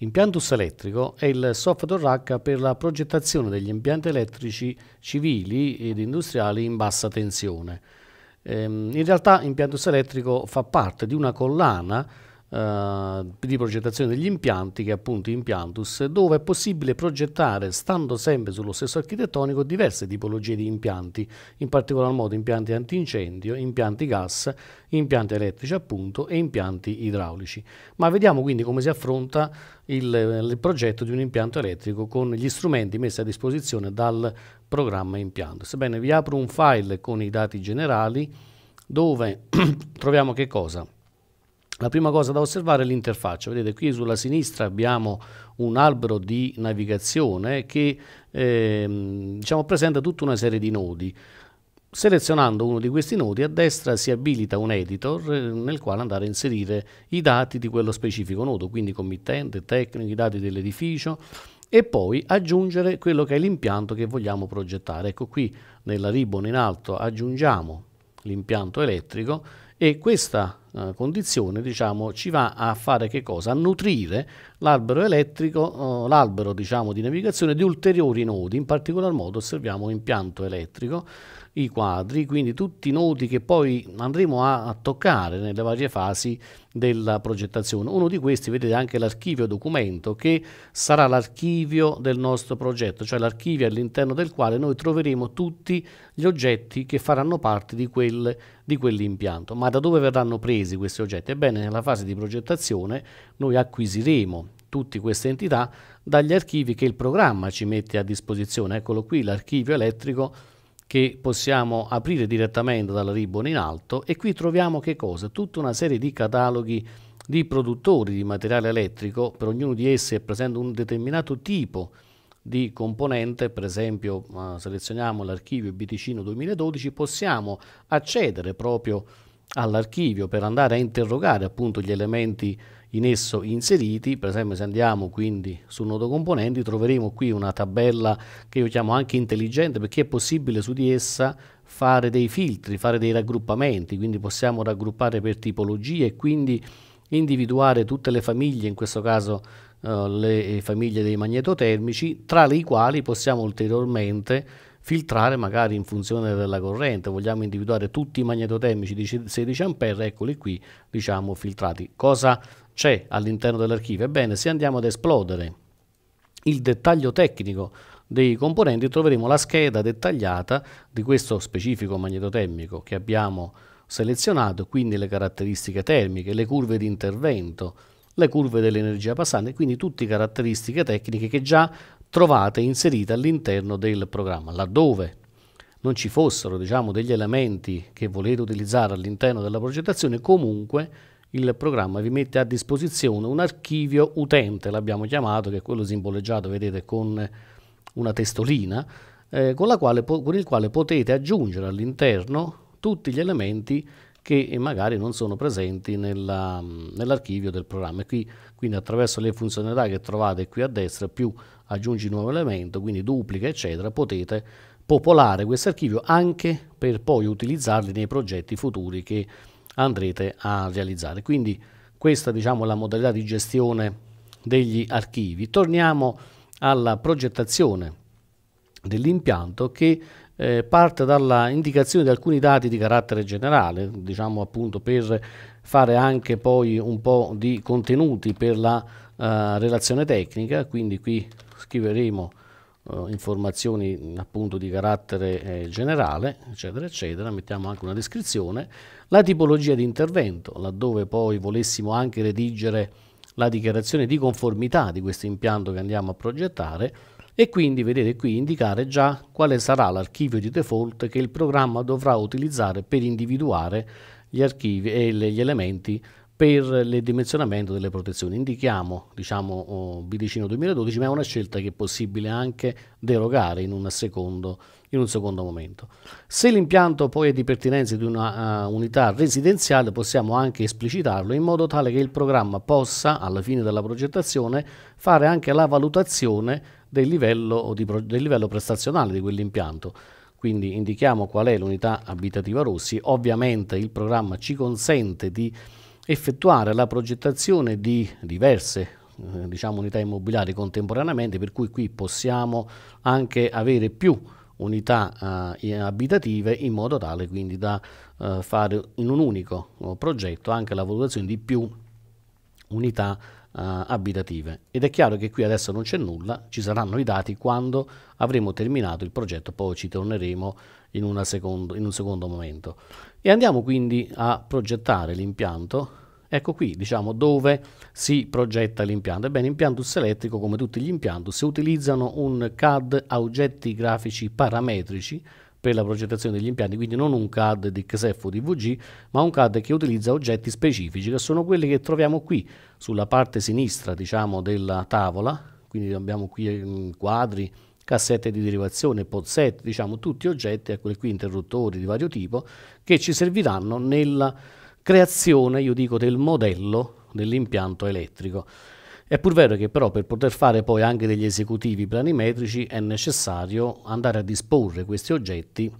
Impiantus Elettrico è il software H per la progettazione degli impianti elettrici civili ed industriali in bassa tensione. Ehm, in realtà Impiantus Elettrico fa parte di una collana eh, di progettazione degli impianti, che è appunto Impiantus, dove è possibile progettare, stando sempre sullo stesso architettonico, diverse tipologie di impianti, in particolar modo impianti antincendio, impianti gas, impianti elettrici appunto e impianti idraulici. Ma vediamo quindi come si affronta il, il progetto di un impianto elettrico con gli strumenti messi a disposizione dal programma Impiantus. Bene, vi apro un file con i dati generali dove troviamo che cosa? La prima cosa da osservare è l'interfaccia, vedete qui sulla sinistra abbiamo un albero di navigazione che eh, diciamo, presenta tutta una serie di nodi. Selezionando uno di questi nodi a destra si abilita un editor eh, nel quale andare a inserire i dati di quello specifico nodo, quindi committente, tecnico, i dati dell'edificio e poi aggiungere quello che è l'impianto che vogliamo progettare. Ecco qui nella ribbon in alto aggiungiamo l'impianto elettrico e questa eh, condizione diciamo, ci va a fare che cosa? A nutrire l'albero elettrico, eh, l'albero diciamo, di navigazione di ulteriori nodi, in particolar modo osserviamo l'impianto elettrico, i quadri, quindi tutti i nodi che poi andremo a toccare nelle varie fasi della progettazione. Uno di questi, vedete è anche l'archivio documento, che sarà l'archivio del nostro progetto, cioè l'archivio all'interno del quale noi troveremo tutti gli oggetti che faranno parte di, quel, di quell'impianto. Ma da dove verranno presi questi oggetti? Ebbene, nella fase di progettazione noi acquisiremo tutte queste entità dagli archivi che il programma ci mette a disposizione. Eccolo qui, l'archivio elettrico che possiamo aprire direttamente dalla ribbon in alto e qui troviamo che cosa? Tutta una serie di cataloghi di produttori di materiale elettrico, per ognuno di essi è presente un determinato tipo di componente, per esempio eh, selezioniamo l'archivio Biticino 2012, possiamo accedere proprio all'archivio per andare a interrogare appunto gli elementi in esso inseriti, per esempio se andiamo quindi sul nodo componenti troveremo qui una tabella che io chiamo anche intelligente perché è possibile su di essa fare dei filtri, fare dei raggruppamenti, quindi possiamo raggruppare per tipologie e quindi individuare tutte le famiglie, in questo caso eh, le famiglie dei magnetotermici, tra le quali possiamo ulteriormente filtrare magari in funzione della corrente, vogliamo individuare tutti i magnetotermici di 16 A, eccoli qui, diciamo filtrati. Cosa c'è all'interno dell'archivio. Ebbene, se andiamo ad esplodere il dettaglio tecnico dei componenti troveremo la scheda dettagliata di questo specifico magnetotermico che abbiamo selezionato, quindi le caratteristiche termiche, le curve di intervento, le curve dell'energia passante, quindi tutte caratteristiche tecniche che già trovate inserite all'interno del programma. Laddove non ci fossero diciamo, degli elementi che volete utilizzare all'interno della progettazione, comunque il programma vi mette a disposizione un archivio utente, l'abbiamo chiamato, che è quello simboleggiato, vedete, con una testolina, eh, con, quale, con il quale potete aggiungere all'interno tutti gli elementi che magari non sono presenti nell'archivio del programma. E qui, quindi attraverso le funzionalità che trovate qui a destra, più aggiungi un nuovo elemento, quindi duplica, eccetera, potete popolare questo archivio anche per poi utilizzarli nei progetti futuri che andrete a realizzare. Quindi questa diciamo è la modalità di gestione degli archivi. Torniamo alla progettazione dell'impianto che eh, parte dalla indicazione di alcuni dati di carattere generale, diciamo appunto per fare anche poi un po' di contenuti per la eh, relazione tecnica, quindi qui scriveremo uh, informazioni appunto di carattere eh, generale, eccetera, eccetera, mettiamo anche una descrizione, la tipologia di intervento, laddove poi volessimo anche redigere la dichiarazione di conformità di questo impianto che andiamo a progettare e quindi vedete qui indicare già quale sarà l'archivio di default che il programma dovrà utilizzare per individuare gli archivi e gli elementi per il dimensionamento delle protezioni. Indichiamo diciamo Bidicino 2012, ma è una scelta che è possibile anche derogare in, un secondo, in un secondo momento. Se l'impianto poi è di pertinenza di una uh, unità residenziale possiamo anche esplicitarlo in modo tale che il programma possa, alla fine della progettazione, fare anche la valutazione del livello, di, del livello prestazionale di quell'impianto quindi indichiamo qual è l'unità abitativa Rossi, ovviamente il programma ci consente di effettuare la progettazione di diverse eh, diciamo, unità immobiliari contemporaneamente, per cui qui possiamo anche avere più unità eh, abitative in modo tale quindi da eh, fare in un unico eh, progetto anche la valutazione di più unità eh, abitative. Ed è chiaro che qui adesso non c'è nulla, ci saranno i dati quando avremo terminato il progetto, poi ci torneremo in, secondo, in un secondo momento. E andiamo quindi a progettare l'impianto. Ecco qui, diciamo, dove si progetta l'impianto. Ebbene, impiantus elettrico, come tutti gli impiantus, utilizzano un CAD a oggetti grafici parametrici per la progettazione degli impianti, quindi non un CAD di XF o di ma un CAD che utilizza oggetti specifici, che sono quelli che troviamo qui sulla parte sinistra, diciamo, della tavola. Quindi abbiamo qui mm, quadri, cassette di derivazione, podset, diciamo tutti oggetti, eccoli qui interruttori di vario tipo, che ci serviranno nella creazione, io dico, del modello dell'impianto elettrico. È pur vero che però per poter fare poi anche degli esecutivi planimetrici è necessario andare a disporre questi oggetti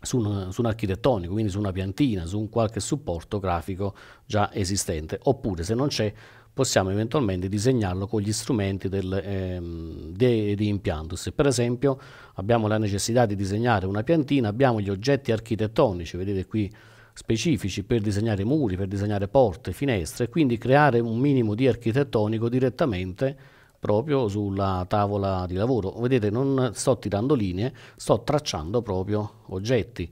su un, su un, architettonico, quindi su una piantina, su un qualche supporto grafico già esistente, oppure se non c'è possiamo eventualmente disegnarlo con gli strumenti del, ehm, di, di Impiantus. Per esempio abbiamo la necessità di disegnare una piantina, abbiamo gli oggetti architettonici, vedete qui specifici per disegnare muri, per disegnare porte, finestre, quindi creare un minimo di architettonico direttamente proprio sulla tavola di lavoro. Vedete, non sto tirando linee, sto tracciando proprio oggetti.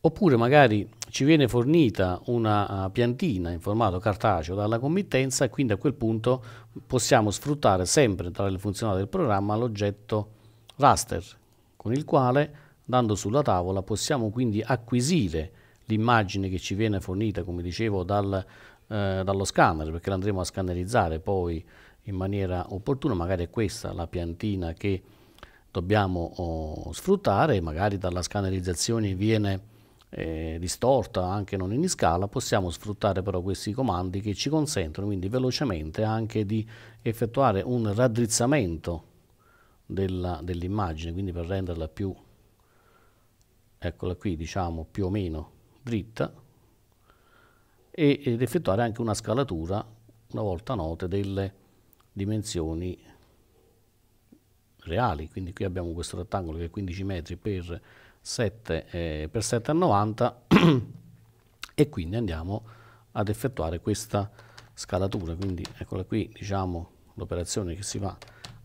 Oppure magari ci viene fornita una eh, piantina in formato cartaceo dalla committenza e quindi a quel punto possiamo sfruttare sempre tra le funzionalità del programma l'oggetto raster con il quale dando sulla tavola possiamo quindi acquisire l'immagine che ci viene fornita come dicevo dal, eh, dallo scanner perché l'andremo a scannerizzare poi in maniera opportuna magari è questa la piantina che dobbiamo oh, sfruttare magari dalla scannerizzazione viene eh, distorta, anche non in scala, possiamo sfruttare però questi comandi che ci consentono quindi velocemente anche di effettuare un raddrizzamento dell'immagine, dell quindi per renderla più, eccola qui, diciamo più o meno dritta, e, ed effettuare anche una scalatura, una volta note, delle dimensioni reali. Quindi qui abbiamo questo rettangolo che è 15 metri per 7 eh, per 90 e quindi andiamo ad effettuare questa scalatura quindi eccola qui diciamo l'operazione che si va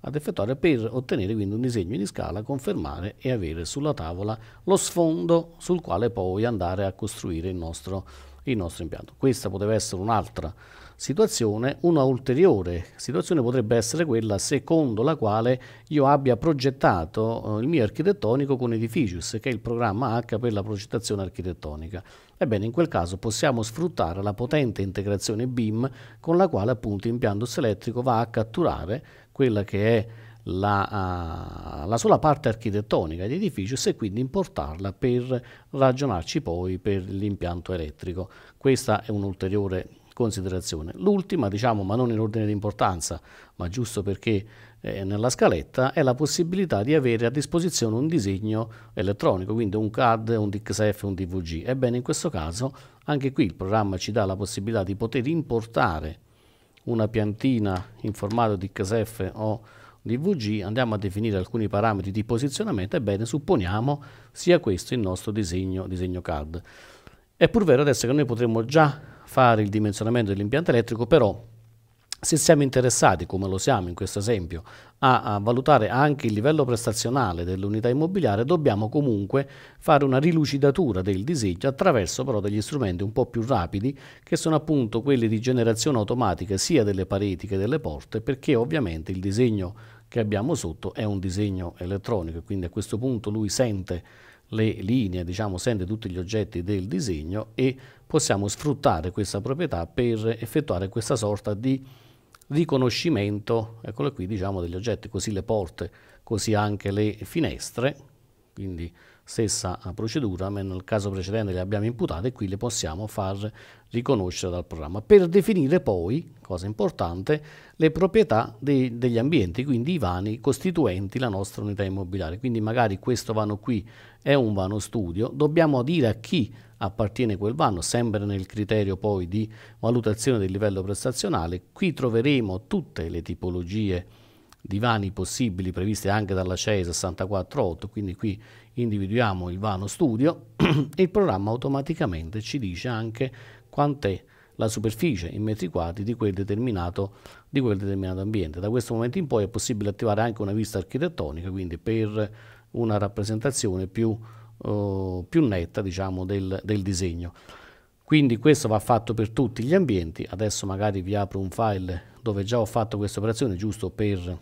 ad effettuare per ottenere quindi un disegno di scala, confermare e avere sulla tavola lo sfondo sul quale poi andare a costruire il nostro, il nostro impianto. Questa poteva essere un'altra situazione, una ulteriore situazione potrebbe essere quella secondo la quale io abbia progettato eh, il mio architettonico con Edificius, che è il programma H per la progettazione architettonica. Ebbene, in quel caso possiamo sfruttare la potente integrazione BIM con la quale appunto l'impianto Elettrico va a catturare quella che è la, uh, la, sola parte architettonica di edificius e quindi importarla per ragionarci poi per l'impianto elettrico. Questa è un'ulteriore considerazione. L'ultima, diciamo, ma non in ordine di importanza, ma giusto perché è eh, nella scaletta, è la possibilità di avere a disposizione un disegno elettronico, quindi un CAD, un DXF, un DVG. Ebbene, in questo caso, anche qui il programma ci dà la possibilità di poter importare una piantina in formato DXF o DVG, andiamo a definire alcuni parametri di posizionamento, ebbene supponiamo sia questo il nostro disegno, disegno CAD. È pur vero adesso che noi potremmo già fare il dimensionamento dell'impianto elettrico, però se siamo interessati, come lo siamo in questo esempio, a, a valutare anche il livello prestazionale dell'unità immobiliare, dobbiamo comunque fare una rilucidatura del disegno attraverso però degli strumenti un po' più rapidi, che sono appunto quelli di generazione automatica sia delle pareti che delle porte, perché ovviamente il disegno che abbiamo sotto è un disegno elettronico, quindi a questo punto lui sente le linee, diciamo, sente tutti gli oggetti del disegno e possiamo sfruttare questa proprietà per effettuare questa sorta di riconoscimento, eccolo qui, diciamo, degli oggetti, così le porte, così anche le finestre, quindi stessa procedura, ma nel caso precedente le abbiamo imputate e qui le possiamo far riconoscere dal programma. Per definire poi, cosa importante, le proprietà dei, degli ambienti, quindi i vani costituenti la nostra unità immobiliare. Quindi magari questo vano qui è un vano studio, dobbiamo dire a chi appartiene quel vano, sempre nel criterio poi di valutazione del livello prestazionale. Qui troveremo tutte le tipologie di vani possibili previste anche dalla CE 648, quindi qui individuiamo il vano studio e il programma automaticamente ci dice anche quant'è la superficie in metri quadri di quel, di quel, determinato, ambiente. Da questo momento in poi è possibile attivare anche una vista architettonica, quindi per una rappresentazione più, eh, più netta diciamo, del, del disegno. Quindi questo va fatto per tutti gli ambienti, adesso magari vi apro un file dove già ho fatto questa operazione giusto per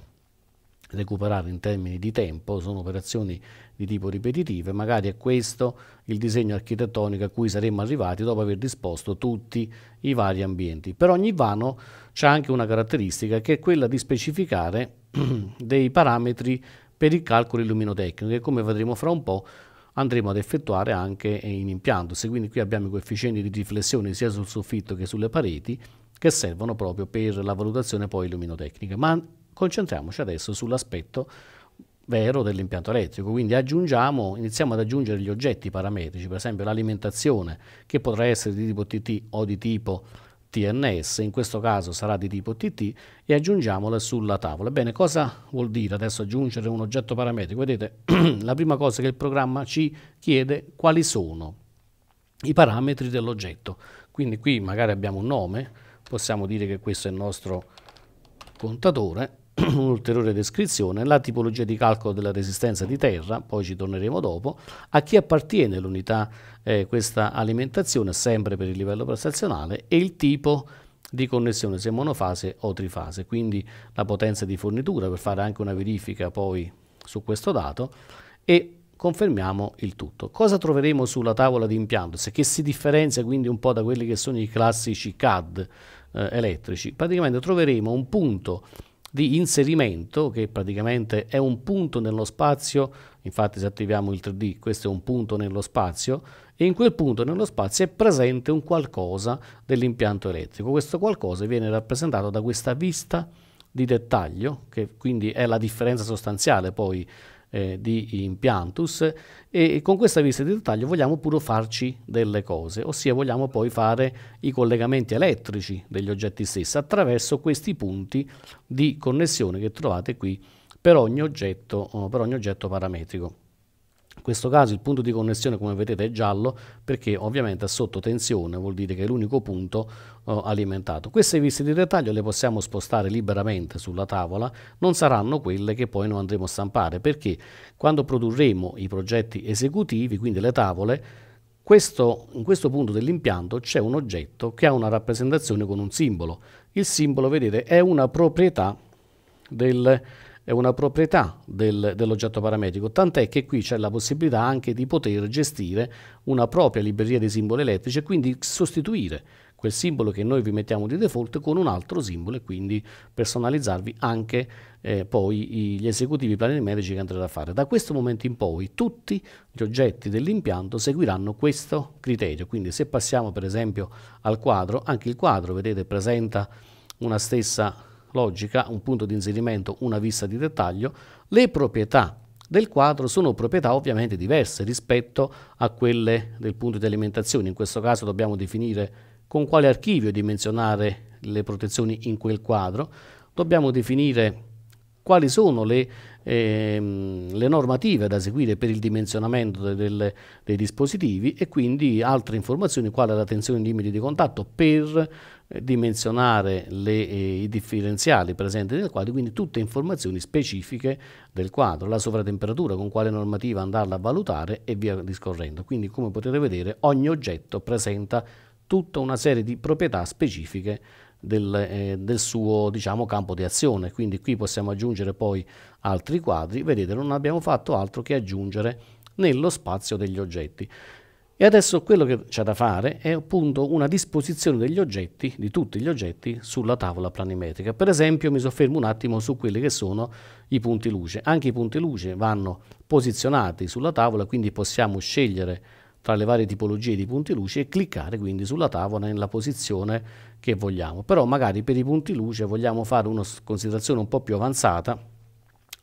recuperare in termini di tempo, sono operazioni di tipo ripetitive, magari è questo il disegno architettonico a cui saremmo arrivati dopo aver disposto tutti i vari ambienti. Per ogni vano c'è anche una caratteristica che è quella di specificare dei parametri per il calcolo illuminotecnico che come vedremo fra un po' andremo ad effettuare anche in impianto. Quindi qui abbiamo i coefficienti di riflessione sia sul soffitto che sulle pareti che servono proprio per la valutazione poi illuminotecnica. Ma concentriamoci adesso sull'aspetto vero dell'impianto elettrico, quindi aggiungiamo, iniziamo ad aggiungere gli oggetti parametrici, per esempio l'alimentazione che potrà essere di tipo TT o di tipo TNS, in questo caso sarà di tipo TT e aggiungiamola sulla tavola. Bene, cosa vuol dire adesso aggiungere un oggetto parametrico? Vedete, la prima cosa che il programma ci chiede quali sono i parametri dell'oggetto. Quindi qui magari abbiamo un nome, possiamo dire che questo è il nostro contatore un'ulteriore descrizione, la tipologia di calcolo della resistenza di terra, poi ci torneremo dopo, a chi appartiene l'unità eh, questa alimentazione, sempre per il livello prestazionale, e il tipo di connessione, se monofase o trifase, quindi la potenza di fornitura per fare anche una verifica poi su questo dato e confermiamo il tutto. Cosa troveremo sulla tavola di impianto? Se che si differenzia quindi un po' da quelli che sono i classici CAD eh, elettrici, praticamente troveremo un punto di inserimento che praticamente è un punto nello spazio, infatti se attiviamo il 3D questo è un punto nello spazio e in quel punto nello spazio è presente un qualcosa dell'impianto elettrico. Questo qualcosa viene rappresentato da questa vista di dettaglio che quindi è la differenza sostanziale poi eh, di Impiantus e con questa vista di dettaglio vogliamo pure farci delle cose, ossia vogliamo poi fare i collegamenti elettrici degli oggetti stessi attraverso questi punti di connessione che trovate qui per ogni oggetto, eh, per ogni oggetto parametrico. In questo caso il punto di connessione come vedete è giallo perché ovviamente è sotto tensione, vuol dire che è l'unico punto eh, alimentato. Queste viste di dettaglio le possiamo spostare liberamente sulla tavola, non saranno quelle che poi noi andremo a stampare perché quando produrremo i progetti esecutivi, quindi le tavole, questo, in questo punto dell'impianto c'è un oggetto che ha una rappresentazione con un simbolo. Il simbolo, vedete, è una proprietà del è una proprietà del, dell'oggetto parametrico, tant'è che qui c'è la possibilità anche di poter gestire una propria libreria di simboli elettrici e quindi sostituire quel simbolo che noi vi mettiamo di default con un altro simbolo e quindi personalizzarvi anche eh, poi gli esecutivi medici che andrete a fare. Da questo momento in poi tutti gli oggetti dell'impianto seguiranno questo criterio, quindi se passiamo per esempio al quadro, anche il quadro vedete presenta una stessa logica, un punto di inserimento, una vista di dettaglio, le proprietà del quadro sono proprietà ovviamente diverse rispetto a quelle del punto di alimentazione. In questo caso dobbiamo definire con quale archivio dimensionare le protezioni in quel quadro, dobbiamo definire quali sono le ehm, le normative da seguire per il dimensionamento del, dei dispositivi e quindi altre informazioni quali la tensione limiti di contatto per eh, dimensionare le, eh, i differenziali presenti nel quadro, quindi tutte informazioni specifiche del quadro, la sovratemperatura, con quale normativa andarla a valutare e via discorrendo. Quindi come potete vedere ogni oggetto presenta tutta una serie di proprietà specifiche del, eh, del suo diciamo, campo di azione, quindi qui possiamo aggiungere poi altri quadri, vedete non abbiamo fatto altro che aggiungere nello spazio degli oggetti. E adesso quello che c'è da fare è appunto una disposizione degli oggetti, di tutti gli oggetti, sulla tavola planimetrica. Per esempio mi soffermo un attimo su quelli che sono i punti luce. Anche i punti luce vanno posizionati sulla tavola, quindi possiamo scegliere tra le varie tipologie di punti luce e cliccare quindi sulla tavola nella posizione che vogliamo. Però magari per i punti luce vogliamo fare una considerazione un po' più avanzata,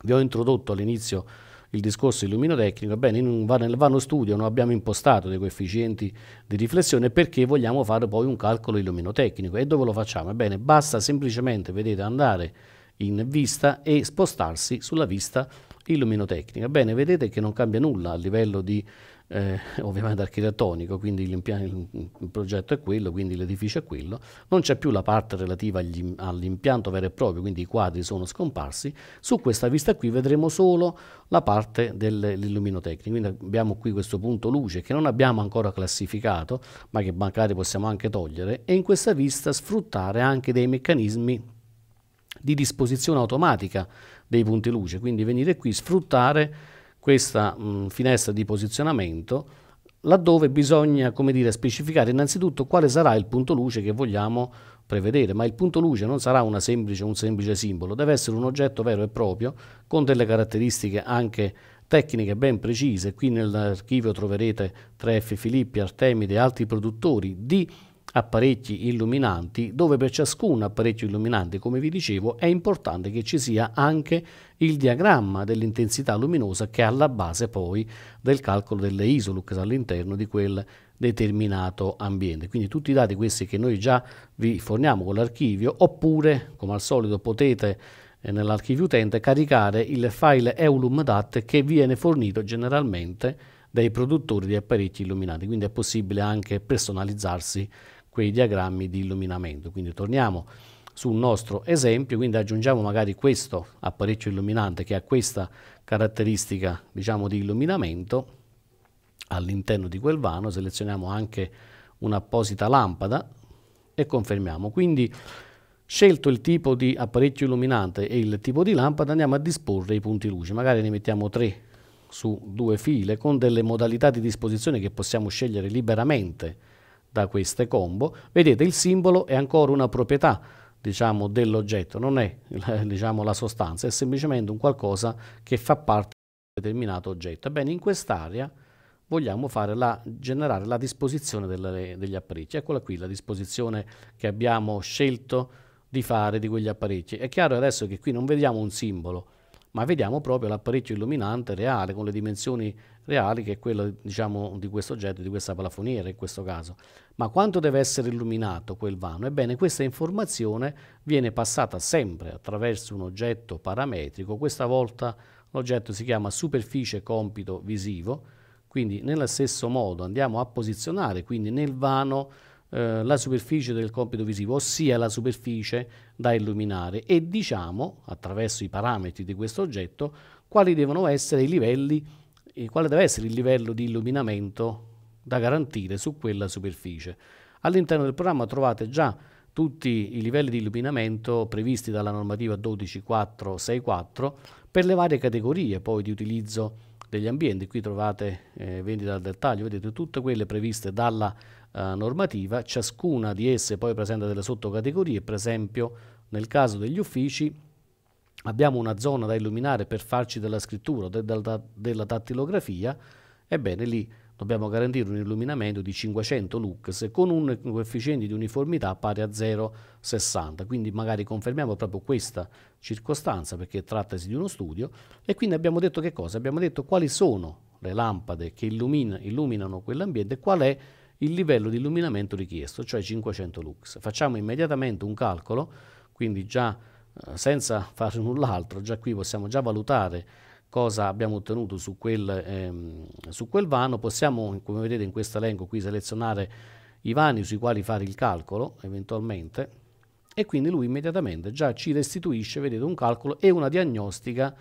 vi ho introdotto all'inizio il discorso illuminotecnico, ebbene in un, nel vano studio non abbiamo impostato dei coefficienti di riflessione perché vogliamo fare poi un calcolo illuminotecnico. E dove lo facciamo? Ebbene basta semplicemente, vedete, andare in vista e spostarsi sulla vista illuminotecnica. Bene, vedete che non cambia nulla a livello di eh, ovviamente architettonico, quindi il, il, progetto è quello, quindi l'edificio è quello, non c'è più la parte relativa all'impianto vero e proprio, quindi i quadri sono scomparsi, su questa vista qui vedremo solo la parte dell'illuminotecnico, quindi abbiamo qui questo punto luce che non abbiamo ancora classificato, ma che magari possiamo anche togliere, e in questa vista sfruttare anche dei meccanismi di disposizione automatica dei punti luce, quindi venire qui, sfruttare questa mh, mm, finestra di posizionamento laddove bisogna come dire, specificare innanzitutto quale sarà il punto luce che vogliamo prevedere, ma il punto luce non sarà semplice, un semplice simbolo, deve essere un oggetto vero e proprio con delle caratteristiche anche tecniche ben precise. Qui nell'archivio troverete 3 F. Filippi, Artemide e altri produttori di apparecchi illuminanti, dove per ciascun apparecchio illuminante, come vi dicevo, è importante che ci sia anche il diagramma dell'intensità luminosa che è alla base poi del calcolo delle isolux all'interno di quel determinato ambiente. Quindi tutti i dati questi che noi già vi forniamo con l'archivio, oppure come al solito potete eh, nell'archivio utente caricare il file eulum.dat che viene fornito generalmente dai produttori di apparecchi illuminati, quindi è possibile anche personalizzarsi quei diagrammi di illuminamento. Quindi torniamo sul nostro esempio, quindi aggiungiamo magari questo apparecchio illuminante che ha questa caratteristica diciamo, di illuminamento all'interno di quel vano, selezioniamo anche un'apposita lampada e confermiamo. Quindi scelto il tipo di apparecchio illuminante e il tipo di lampada andiamo a disporre i punti luce, magari ne mettiamo tre su due file con delle modalità di disposizione che possiamo scegliere liberamente da queste combo. Vedete il simbolo è ancora una proprietà diciamo, dell'oggetto, non è diciamo, la sostanza, è semplicemente un qualcosa che fa parte di un determinato oggetto. Ebbene, in quest'area vogliamo la, generare la disposizione delle, degli apparecchi. Eccola qui la disposizione che abbiamo scelto di fare di quegli apparecchi. È chiaro adesso che qui non vediamo un simbolo, ma vediamo proprio l'apparecchio illuminante reale con le dimensioni reali che è quella diciamo, di questo oggetto, di questa plafoniera in questo caso. Ma quanto deve essere illuminato quel vano? Ebbene questa informazione viene passata sempre attraverso un oggetto parametrico, questa volta l'oggetto si chiama superficie compito visivo, quindi nello stesso modo andiamo a posizionare quindi nel vano eh, la superficie del compito visivo, ossia la superficie da illuminare e diciamo, attraverso i parametri di questo oggetto, quali devono essere i livelli, e quale deve essere il livello di illuminamento da garantire su quella superficie. All'interno del programma trovate già tutti i livelli di illuminamento previsti dalla normativa 12464 per le varie categorie poi di utilizzo degli ambienti. Qui trovate eh, vendita al dettaglio, vedete tutte quelle previste dalla normativa eh, normativa, ciascuna di esse poi presenta delle sottocategorie, per esempio nel caso degli uffici abbiamo una zona da illuminare per farci della scrittura o de de della tattilografia, ebbene lì dobbiamo garantire un illuminamento di 500 lux con un coefficiente di uniformità pari a 0,60 quindi magari confermiamo proprio questa circostanza perché trattasi di uno studio e quindi abbiamo detto che cosa? abbiamo detto quali sono le lampade che illumina, illuminano quell'ambiente e qual è il livello di illuminamento richiesto, cioè 500 lux. Facciamo immediatamente un calcolo, quindi già eh, senza fare null'altro, già qui possiamo già valutare cosa abbiamo ottenuto su quel, ehm, su quel vano, possiamo come vedete in questo elenco qui selezionare i vani sui quali fare il calcolo eventualmente e quindi lui immediatamente già ci restituisce, vedete, un calcolo e una diagnostica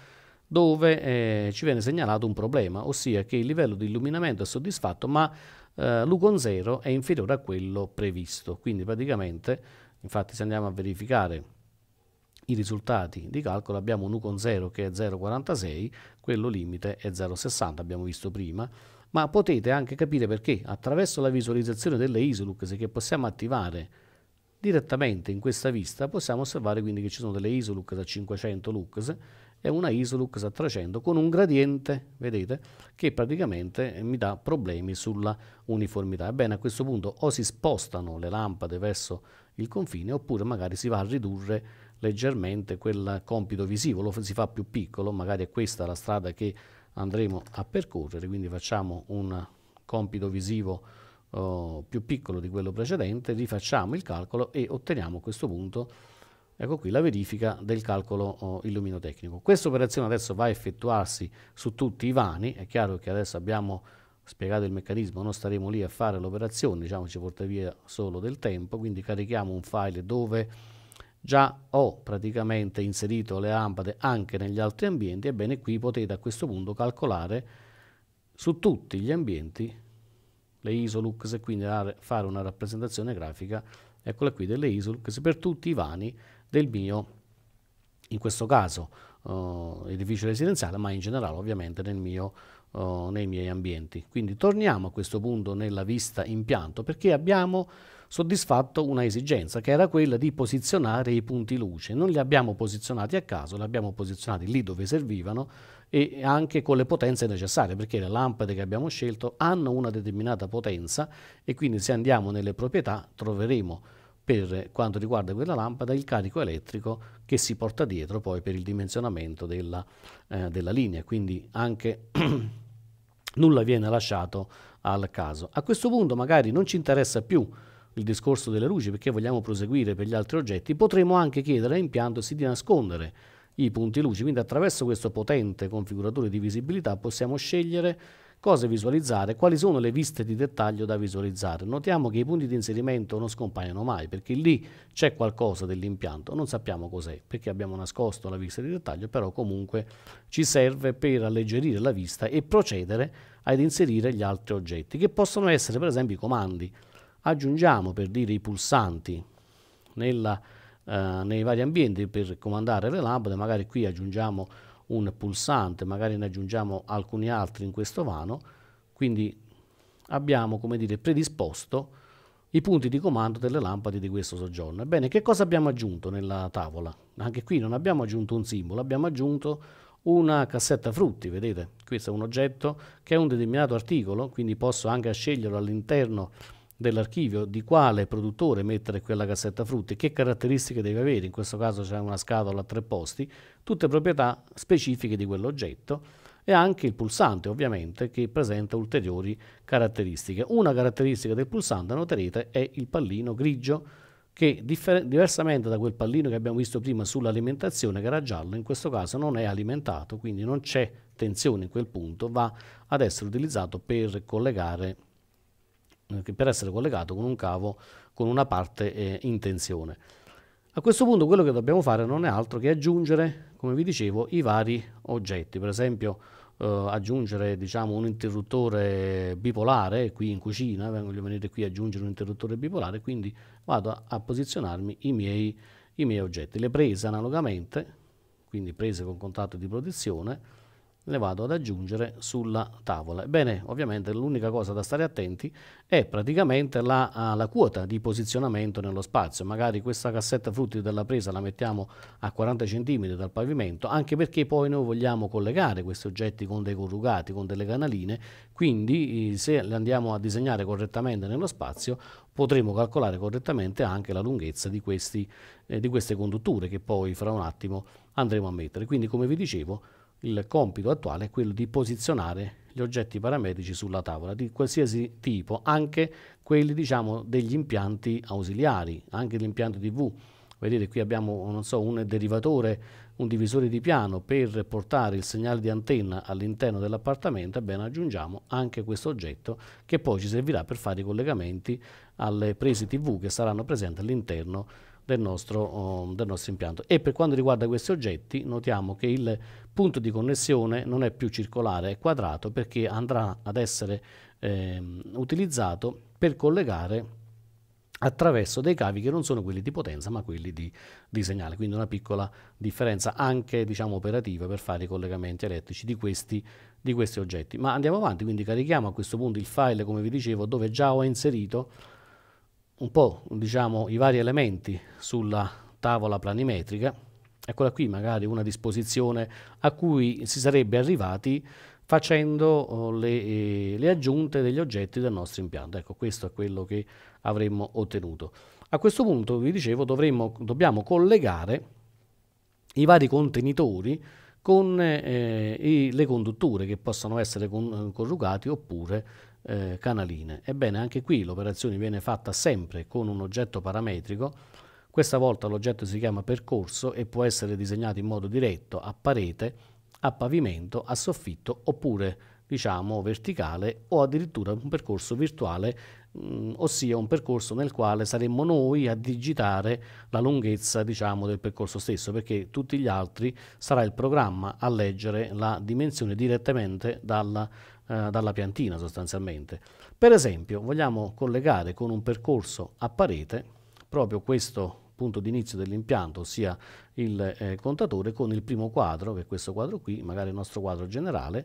dove eh, ci viene segnalato un problema, ossia che il livello di illuminamento è soddisfatto ma eh, 0 è inferiore a quello previsto. Quindi praticamente, infatti se andiamo a verificare i risultati di calcolo abbiamo un U 0 che è 0,46, quello limite è 0,60, abbiamo visto prima, ma potete anche capire perché attraverso la visualizzazione delle isoluc che possiamo attivare direttamente in questa vista possiamo osservare quindi che ci sono delle isoluc da 500 lux è una Isolux a 300 con un gradiente, vedete, che praticamente mi dà problemi sulla uniformità. Ebbene, a questo punto o si spostano le lampade verso il confine oppure magari si va a ridurre leggermente quel compito visivo, lo si fa più piccolo, magari è questa la strada che andremo a percorrere, quindi facciamo un compito visivo eh, più piccolo di quello precedente, rifacciamo il calcolo e otteniamo a questo punto Ecco qui la verifica del calcolo oh, illuminotecnico. Questa operazione adesso va a effettuarsi su tutti i vani, è chiaro che adesso abbiamo spiegato il meccanismo, non staremo lì a fare l'operazione, diciamo ci porta via solo del tempo, quindi carichiamo un file dove già ho praticamente inserito le lampade anche negli altri ambienti, ebbene qui potete a questo punto calcolare su tutti gli ambienti le isolux e quindi fare una rappresentazione grafica, eccola qui, delle isolux per tutti i vani del mio, in questo caso, uh, edificio residenziale, ma in generale ovviamente nel mio, uh, nei miei ambienti. Quindi torniamo a questo punto nella vista impianto perché abbiamo soddisfatto una esigenza che era quella di posizionare i punti luce. Non li abbiamo posizionati a caso, li abbiamo posizionati lì dove servivano e anche con le potenze necessarie, perché le lampade che abbiamo scelto hanno una determinata potenza e quindi se andiamo nelle proprietà troveremo per quanto riguarda quella lampada il carico elettrico che si porta dietro poi per il dimensionamento della, eh, della linea, quindi anche nulla viene lasciato al caso. A questo punto magari non ci interessa più il discorso delle luci perché vogliamo proseguire per gli altri oggetti, potremo anche chiedere all'impianto di nascondere i punti luci, quindi attraverso questo potente configuratore di visibilità possiamo scegliere cose visualizzare? Quali sono le viste di dettaglio da visualizzare? Notiamo che i punti di inserimento non scompaiono mai perché lì c'è qualcosa dell'impianto, non sappiamo cos'è perché abbiamo nascosto la vista di dettaglio, però comunque ci serve per alleggerire la vista e procedere ad inserire gli altri oggetti che possono essere per esempio i comandi. Aggiungiamo per dire i pulsanti nella, eh, nei vari ambienti per comandare le lampade, magari qui aggiungiamo un pulsante, magari ne aggiungiamo alcuni altri in questo vano, quindi abbiamo come dire, predisposto i punti di comando delle lampade di questo soggiorno. Ebbene, che cosa abbiamo aggiunto nella tavola? Anche qui non abbiamo aggiunto un simbolo, abbiamo aggiunto una cassetta frutti, vedete? Questo è un oggetto che è un determinato articolo, quindi posso anche sceglierlo all'interno dell'archivio di quale produttore mettere quella cassetta frutti, che caratteristiche deve avere, in questo caso c'è una scatola a tre posti, tutte proprietà specifiche di quell'oggetto e anche il pulsante ovviamente che presenta ulteriori caratteristiche. Una caratteristica del pulsante, noterete, è il pallino grigio che diversamente da quel pallino che abbiamo visto prima sull'alimentazione che era giallo, in questo caso non è alimentato, quindi non c'è tensione in quel punto, va ad essere utilizzato per collegare per essere collegato con un cavo con una parte eh, in tensione. A questo punto quello che dobbiamo fare non è altro che aggiungere, come vi dicevo, i vari oggetti, per esempio eh, aggiungere diciamo, un interruttore bipolare qui in cucina, eh, voglio venire qui a aggiungere un interruttore bipolare, quindi vado a, a posizionarmi i miei, i miei oggetti. Le prese analogamente, quindi prese con contatto di protezione, le vado ad aggiungere sulla tavola. Bene, ovviamente l'unica cosa da stare attenti è praticamente la, ah, la, quota di posizionamento nello spazio. Magari questa cassetta frutti della presa la mettiamo a 40 cm dal pavimento, anche perché poi noi vogliamo collegare questi oggetti con dei corrugati, con delle canaline, quindi se le andiamo a disegnare correttamente nello spazio potremo calcolare correttamente anche la lunghezza di, questi, eh, di queste condutture che poi fra un attimo andremo a mettere. Quindi come vi dicevo il compito attuale è quello di posizionare gli oggetti parametrici sulla tavola di qualsiasi tipo, anche quelli diciamo, degli impianti ausiliari, anche l'impianto TV. Vedete qui abbiamo so, un derivatore, un divisore di piano per portare il segnale di antenna all'interno dell'appartamento, ebbene aggiungiamo anche questo oggetto che poi ci servirà per fare i collegamenti alle prese TV che saranno presenti all'interno del nostro, oh, del nostro impianto. E per quanto riguarda questi oggetti notiamo che il punto di connessione non è più circolare, è quadrato perché andrà ad essere eh, utilizzato per collegare attraverso dei cavi che non sono quelli di potenza ma quelli di, di segnale, quindi una piccola differenza anche diciamo, operativa per fare i collegamenti elettrici di questi, di questi oggetti. Ma andiamo avanti, quindi carichiamo a questo punto il file come vi dicevo dove già ho inserito un po' diciamo, i vari elementi sulla tavola planimetrica, eccola qui magari una disposizione a cui si sarebbe arrivati facendo oh, le, eh, le, aggiunte degli oggetti del nostro impianto. Ecco, questo è quello che avremmo ottenuto. A questo punto, vi dicevo, dovremmo, dobbiamo collegare i vari contenitori con eh, i, le condutture che possono essere con, eh, corrugati oppure eh, canaline. Ebbene, anche qui l'operazione viene fatta sempre con un oggetto parametrico, questa volta l'oggetto si chiama percorso e può essere disegnato in modo diretto a parete, a pavimento, a soffitto oppure diciamo verticale o addirittura un percorso virtuale, mh, mm, ossia un percorso nel quale saremmo noi a digitare la lunghezza diciamo, del percorso stesso, perché tutti gli altri sarà il programma a leggere la dimensione direttamente dalla eh, dalla piantina sostanzialmente. Per esempio vogliamo collegare con un percorso a parete proprio questo punto d'inizio dell'impianto, ossia il eh, contatore, con il primo quadro, che è questo quadro qui, magari il nostro quadro generale,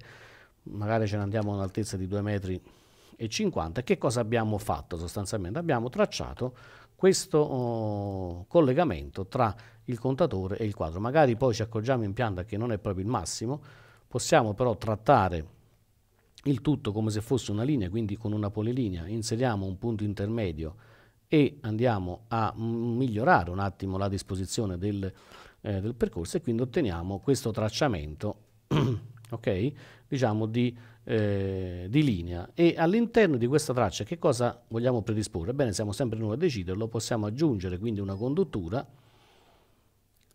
magari ce ne andiamo a un'altezza di 2,50 metri. Che cosa abbiamo fatto sostanzialmente? Abbiamo tracciato questo oh, collegamento tra il contatore e il quadro. Magari poi ci accorgiamo in pianta che non è proprio il massimo, possiamo però trattare il tutto come se fosse una linea, quindi con una polilinea inseriamo un punto intermedio e andiamo a migliorare un attimo la disposizione del, eh, del percorso e quindi otteniamo questo tracciamento okay? diciamo di, eh, di, linea e all'interno di questa traccia che cosa vogliamo predisporre? Bene, siamo sempre noi a deciderlo, possiamo aggiungere quindi una conduttura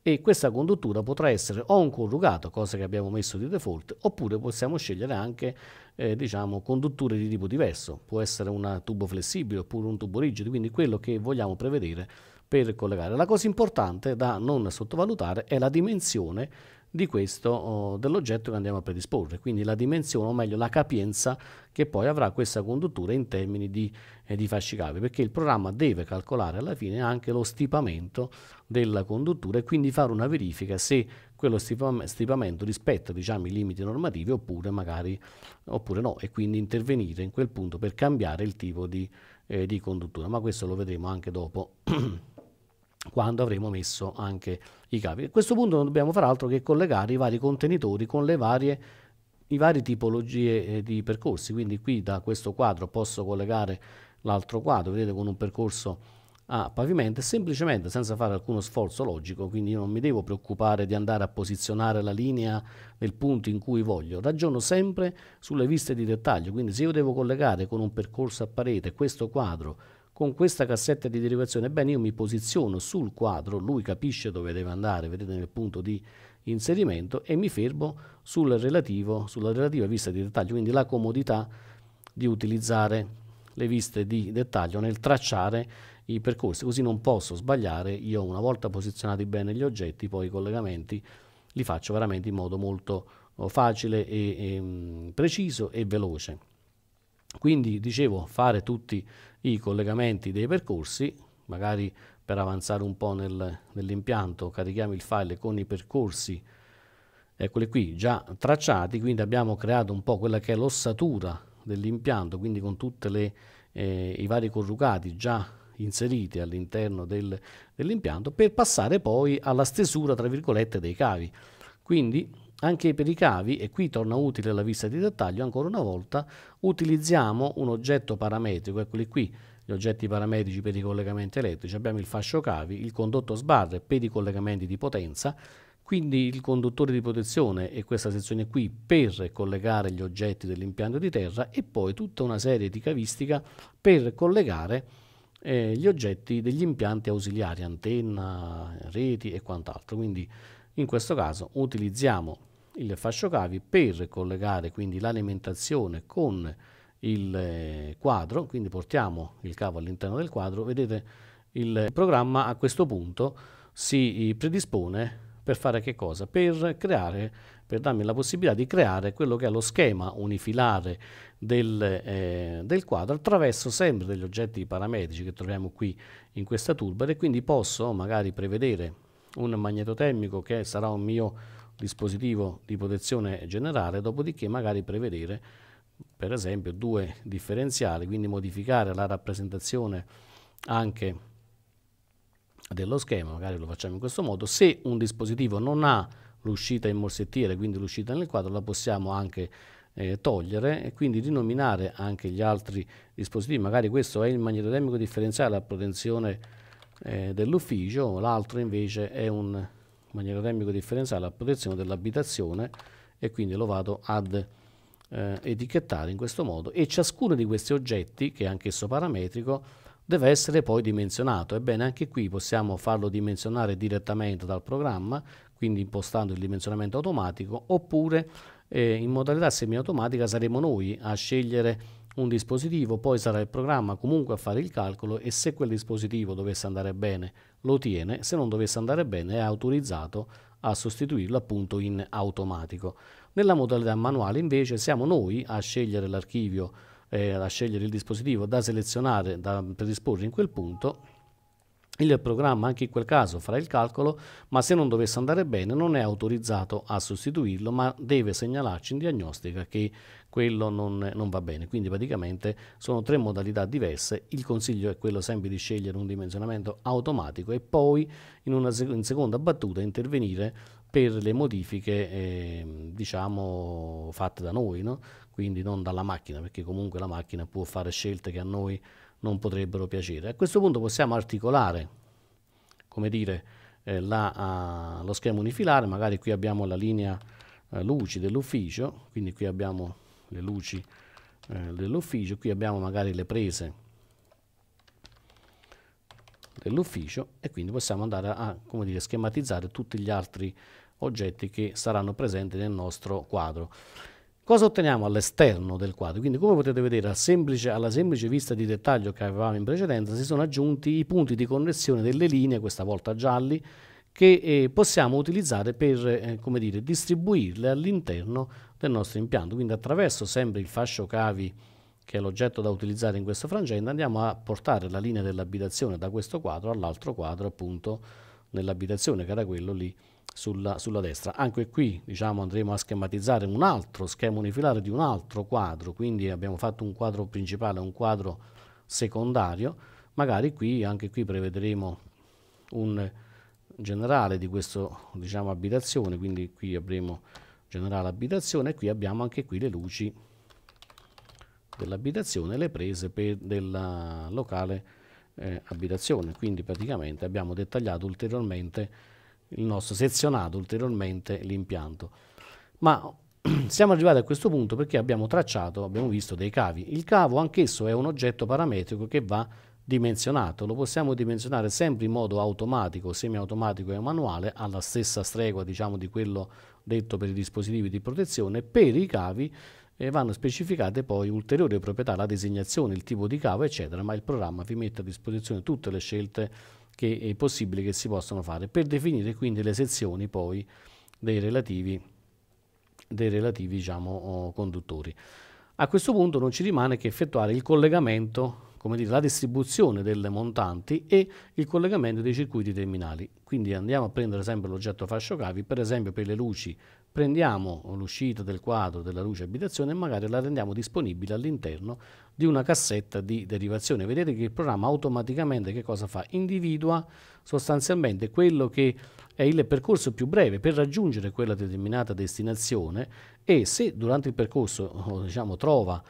e questa conduttura potrà essere o un corrugato, cosa che abbiamo messo di default, oppure possiamo scegliere anche eh, diciamo, condutture di tipo diverso, può essere un tubo flessibile oppure un tubo rigido, quindi quello che vogliamo prevedere per collegare. La cosa importante da non sottovalutare è la dimensione di questo oh, dell'oggetto che andiamo a predisporre, quindi la dimensione, o meglio la capienza che poi avrà questa conduttura in termini di, eh, di fasci capi, perché il programma deve calcolare alla fine anche lo stipamento della conduttura e quindi fare una verifica se quello stipam stipamento rispetta diciamo, i limiti normativi oppure magari oppure no, e quindi intervenire in quel punto per cambiare il tipo di, eh, di conduttura, ma questo lo vedremo anche dopo. quando avremo messo anche i cavi. A questo punto non dobbiamo fare altro che collegare i vari contenitori con le varie i vari tipologie eh, di percorsi, quindi qui da questo quadro posso collegare l'altro quadro, vedete con un percorso a pavimento semplicemente senza fare alcuno sforzo logico, quindi io non mi devo preoccupare di andare a posizionare la linea nel punto in cui voglio, ragiono sempre sulle viste di dettaglio, quindi se io devo collegare con un percorso a parete questo quadro con questa cassetta di derivazione, bene io mi posiziono sul quadro, lui capisce dove deve andare, vedete nel punto di inserimento e mi fermo sul relativo, sulla relativa vista di dettaglio, quindi la comodità di utilizzare le viste di dettaglio nel tracciare i percorsi, così non posso sbagliare, io una volta posizionati bene gli oggetti, poi i collegamenti li faccio veramente in modo molto oh, facile e, e mm, preciso e veloce. Quindi dicevo fare tutti i collegamenti dei percorsi, magari per avanzare un po' nel, nell'impianto carichiamo il file con i percorsi, eccoli qui, già tracciati, quindi abbiamo creato un po' quella che è l'ossatura dell'impianto, quindi con tutti eh, i vari corrugati già inseriti all'interno del, dell'impianto per passare poi alla stesura tra virgolette dei cavi. Quindi anche per i cavi, e qui torna utile la vista di dettaglio ancora una volta, utilizziamo un oggetto parametrico, eccoli qui gli oggetti parametrici per i collegamenti elettrici, abbiamo il fascio cavi, il condotto sbarre per i collegamenti di potenza, quindi il conduttore di protezione e questa sezione qui per collegare gli oggetti dell'impianto di terra e poi tutta una serie di cavistica per collegare eh, gli oggetti degli impianti ausiliari, antenna, reti e quant'altro. Quindi in questo caso utilizziamo il fascio cavi per collegare quindi l'alimentazione con il eh, quadro, quindi portiamo il cavo all'interno del quadro, vedete il programma a questo punto si eh, predispone per fare che cosa? Per creare, per darmi la possibilità di creare quello che è lo schema unifilare del, eh, del quadro attraverso sempre degli oggetti parametrici che troviamo qui in questa turba e quindi posso magari prevedere un magnetotermico che sarà un mio dispositivo di protezione generale, dopodiché magari prevedere per esempio due differenziali, quindi modificare la rappresentazione anche dello schema, magari lo facciamo in questo modo, se un dispositivo non ha l'uscita in morsettiere, quindi l'uscita nel quadro, la possiamo anche eh, togliere e quindi rinominare anche gli altri dispositivi, magari questo è il magnetodinamico differenziale a protezione eh, dell'ufficio, l'altro invece è un maniera termico-differenziale la protezione dell'abitazione e quindi lo vado ad eh, etichettare in questo modo e ciascuno di questi oggetti, che è anch'esso parametrico, deve essere poi dimensionato. Ebbene, anche qui possiamo farlo dimensionare direttamente dal programma, quindi impostando il dimensionamento automatico, oppure eh, in modalità semiautomatica saremo noi a scegliere un dispositivo, poi sarà il programma comunque a fare il calcolo e se quel dispositivo dovesse andare bene lo tiene, se non dovesse andare bene è autorizzato a sostituirlo appunto in automatico. Nella modalità manuale invece siamo noi a scegliere l'archivio, eh, a scegliere il dispositivo da selezionare, da predisporre in quel punto il programma anche in quel caso farà il calcolo, ma se non dovesse andare bene non è autorizzato a sostituirlo, ma deve segnalarci in diagnostica che quello non, non, va bene. Quindi praticamente sono tre modalità diverse, il consiglio è quello sempre di scegliere un dimensionamento automatico e poi in una sec- in seconda battuta intervenire per le modifiche eh, diciamo fatte da noi, no? quindi non dalla macchina, perché comunque la macchina può fare scelte che a noi non potrebbero piacere. A questo punto possiamo articolare, come dire, eh, la, uh, lo schema unifilare, magari qui abbiamo la linea uh, eh, luci dell'ufficio, quindi qui abbiamo le luci eh, dell'ufficio qui abbiamo magari le prese dell'ufficio e quindi possiamo andare a dire, schematizzare tutti gli altri oggetti che saranno presenti nel nostro quadro cosa otteniamo all'esterno del quadro quindi come potete vedere alla semplice, alla semplice vista di dettaglio che avevamo in precedenza si sono aggiunti i punti di connessione delle linee questa volta gialli che eh, possiamo utilizzare per eh, come dire, distribuirle all'interno del nostro impianto. Quindi attraverso sempre il fascio cavi che è l'oggetto da utilizzare in questo frangente, andiamo a portare la linea dell'abitazione da questo quadro all'altro quadro appunto nell'abitazione che era quello lì sulla, sulla, destra. Anche qui diciamo, andremo a schematizzare un altro schema unifilare di un altro quadro, quindi abbiamo fatto un quadro principale e un quadro secondario, magari qui anche qui prevederemo un, generale di questa diciamo, abitazione, quindi qui avremo generale abitazione e qui abbiamo anche qui le luci dell'abitazione, le prese per, della locale eh, abitazione, quindi praticamente abbiamo dettagliato ulteriormente il nostro, sezionato ulteriormente l'impianto. Ma siamo arrivati a questo punto perché abbiamo tracciato, abbiamo visto dei cavi. Il cavo anch'esso è un oggetto parametrico che va dimensionato, lo possiamo dimensionare sempre in modo automatico, semiautomatico e manuale, alla stessa stregua diciamo, di quello detto per i dispositivi di protezione, per i cavi eh, vanno specificate poi ulteriori proprietà, la designazione, il tipo di cavo, eccetera, ma il programma vi mette a disposizione tutte le scelte che è possibile che si possano fare per definire quindi le sezioni poi dei relativi, dei relativi diciamo, oh, conduttori. A questo punto non ci rimane che effettuare il collegamento dire, la distribuzione delle montanti e il collegamento dei circuiti terminali. Quindi andiamo a prendere sempre l'oggetto fascio cavi, per esempio per le luci prendiamo l'uscita del quadro della luce abitazione e magari la rendiamo disponibile all'interno di una cassetta di derivazione. Vedete che il programma automaticamente che cosa fa? Individua sostanzialmente quello che è il percorso più breve per raggiungere quella determinata destinazione e se durante il percorso diciamo, trova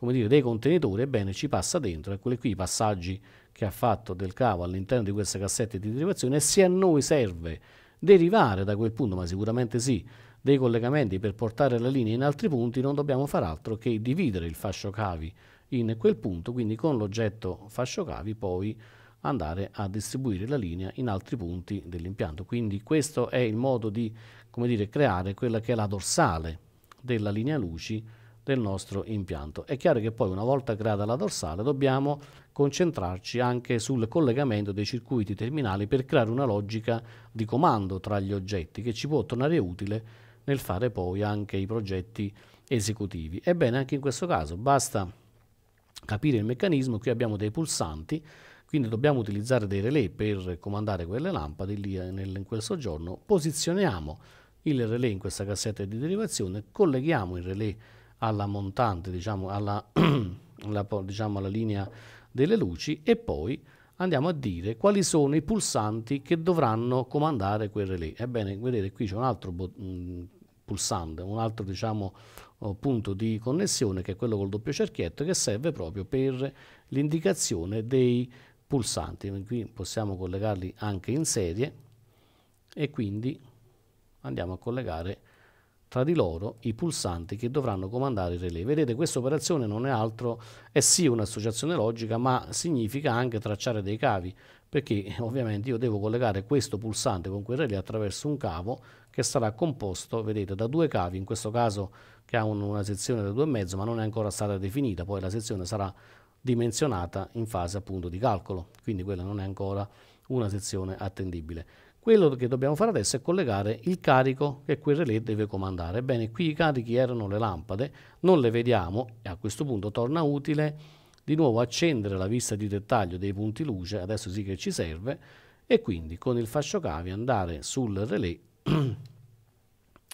come dire, dei contenitori, ebbene ci passa dentro, e qui i passaggi che ha fatto del cavo all'interno di queste cassette di derivazione, e se a noi serve derivare da quel punto, ma sicuramente sì, dei collegamenti per portare la linea in altri punti, non dobbiamo far altro che dividere il fascio cavi in quel punto, quindi con l'oggetto fascio cavi poi andare a distribuire la linea in altri punti dell'impianto. Quindi questo è il modo di dire, creare quella che è la dorsale della linea luci del nostro impianto. È chiaro che poi una volta creata la dorsale dobbiamo concentrarci anche sul collegamento dei circuiti terminali per creare una logica di comando tra gli oggetti che ci può tornare utile nel fare poi anche i progetti esecutivi. Ebbene anche in questo caso basta capire il meccanismo, qui abbiamo dei pulsanti quindi dobbiamo utilizzare dei relay per comandare quelle lampade lì eh, nel, in quel soggiorno posizioniamo il relay in questa cassetta di derivazione colleghiamo il relay alla montante, diciamo alla, alla, diciamo alla linea delle luci e poi andiamo a dire quali sono i pulsanti che dovranno comandare quel relè. Ebbene, vedete qui c'è un altro mh, mm, pulsante, un altro diciamo, oh, punto di connessione che è quello col doppio cerchietto che serve proprio per l'indicazione dei pulsanti. Qui possiamo collegarli anche in serie e quindi andiamo a collegare tra di loro i pulsanti che dovranno comandare il relay. Vedete, questa operazione non è altro, è sì un'associazione logica, ma significa anche tracciare dei cavi, perché eh, ovviamente io devo collegare questo pulsante con quel relay attraverso un cavo che sarà composto, vedete, da due cavi, in questo caso che ha un, una sezione da 2,5, ma non è ancora stata definita, poi la sezione sarà dimensionata in fase appunto di calcolo, quindi quella non è ancora una sezione attendibile. Quello che dobbiamo fare adesso è collegare il carico che quel relè deve comandare. Bene, qui i carichi erano le lampade, non le vediamo e a questo punto torna utile di nuovo accendere la vista di dettaglio dei punti luce, adesso sì che ci serve, e quindi con il fascio cavi andare sul relè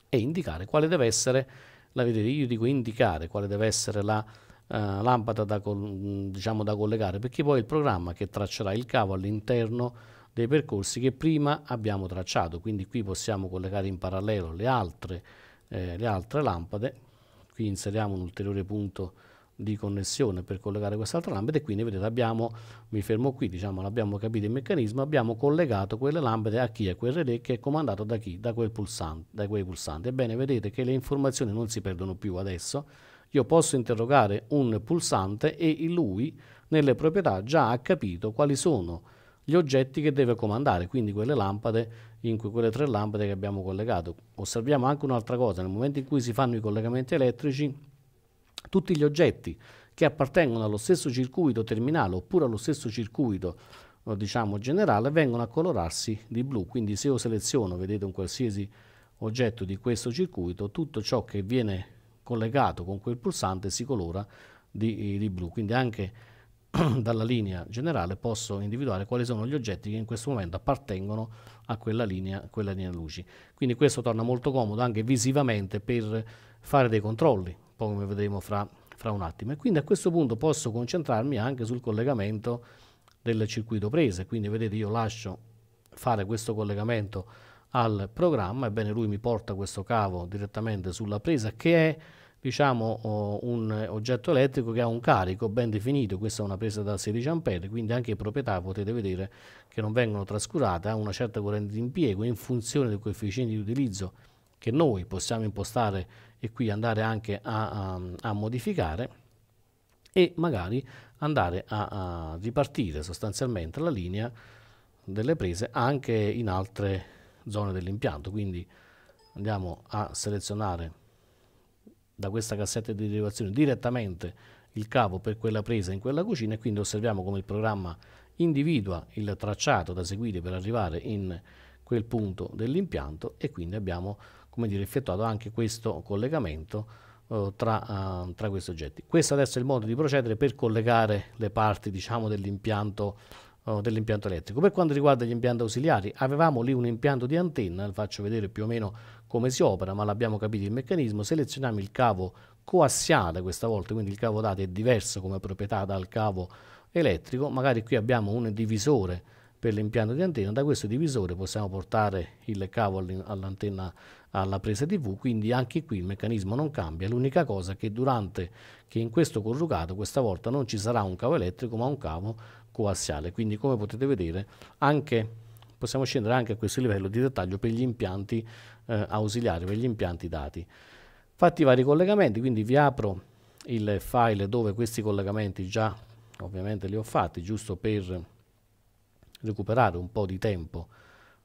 e indicare quale deve essere, la vedete, io dico indicare quale deve essere la eh, lampada da, diciamo, da collegare, perché poi il programma che traccerà il cavo all'interno dei percorsi che prima abbiamo tracciato, quindi qui possiamo collegare in parallelo le altre, eh, le altre lampade, qui inseriamo un ulteriore punto di connessione per collegare quest'altra lampada e quindi vedete abbiamo, mi fermo qui, diciamo l'abbiamo capito il meccanismo, abbiamo collegato quelle lampade a chi? A quel relè che è comandato da chi? Da, quel pulsante, da quei pulsanti. Ebbene vedete che le informazioni non si perdono più adesso, io posso interrogare un pulsante e lui nelle proprietà già ha capito quali sono gli oggetti che deve comandare, quindi quelle lampade, in cui, quelle tre lampade che abbiamo collegato. Osserviamo anche un'altra cosa, nel momento in cui si fanno i collegamenti elettrici, tutti gli oggetti che appartengono allo stesso circuito terminale oppure allo stesso circuito eh, diciamo generale vengono a colorarsi di blu quindi se io seleziono vedete un qualsiasi oggetto di questo circuito tutto ciò che viene collegato con quel pulsante si colora di, di blu quindi anche dalla linea generale posso individuare quali sono gli oggetti che in questo momento appartengono a quella linea, quella linea luci. Quindi questo torna molto comodo anche visivamente per fare dei controlli, poi come vedremo fra, fra un attimo. E quindi a questo punto posso concentrarmi anche sul collegamento del circuito prese, quindi vedete io lascio fare questo collegamento al programma, ebbene lui mi porta questo cavo direttamente sulla presa che è diciamo, un oggetto elettrico che ha un carico ben definito, questa è una presa da 16 A, quindi anche le proprietà potete vedere che non vengono trascurate, ha una certa corrente di impiego in funzione del coefficiente di utilizzo che noi possiamo impostare e qui andare anche a, a, a modificare e magari andare a, a ripartire sostanzialmente la linea delle prese anche in altre zone dell'impianto quindi andiamo a selezionare da questa cassetta di derivazione direttamente il cavo per quella presa in quella cucina e quindi osserviamo come il programma individua il tracciato da seguire per arrivare in quel punto dell'impianto e quindi abbiamo come dire, effettuato anche questo collegamento eh, tra, eh, tra, questi oggetti. Questo adesso è il modo di procedere per collegare le parti diciamo, dell'impianto eh, dell elettrico. Per quanto riguarda gli impianti ausiliari, avevamo lì un impianto di antenna, faccio vedere più o meno come si opera, ma l'abbiamo capito il meccanismo, selezioniamo il cavo coassiale questa volta, quindi il cavo dati è diverso come proprietà dal cavo elettrico, magari qui abbiamo un divisore per l'impianto di antenna, da questo divisore possiamo portare il cavo all'antenna alla presa TV, quindi anche qui il meccanismo non cambia, l'unica cosa che durante che in questo corrugato questa volta non ci sarà un cavo elettrico ma un cavo coassiale, quindi come potete vedere anche, possiamo scendere anche a questo livello di dettaglio per gli impianti eh, ausiliario per gli impianti dati. Fatti i vari collegamenti, quindi vi apro il file dove questi collegamenti già ovviamente li ho fatti, giusto per recuperare un po' di tempo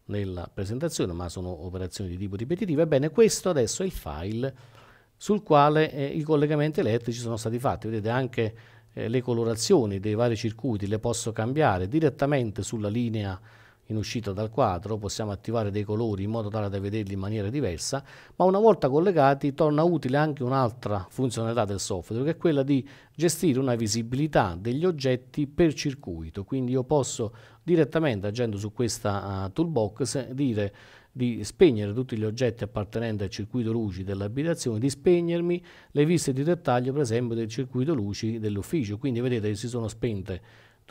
nella presentazione, ma sono operazioni di tipo ripetitivo. Ebbene, questo adesso è il file sul quale eh, i collegamenti elettrici sono stati fatti. Vedete anche eh, le colorazioni dei vari circuiti le posso cambiare direttamente sulla linea in uscita dal quadro, possiamo attivare dei colori in modo tale da vederli in maniera diversa, ma una volta collegati torna utile anche un'altra funzionalità del software, che è quella di gestire una visibilità degli oggetti per circuito, quindi io posso direttamente agendo su questa uh, toolbox dire di spegnere tutti gli oggetti appartenenti al circuito luci dell'abitazione, di spegnermi le viste di dettaglio per esempio del circuito luci dell'ufficio, quindi vedete che si sono spente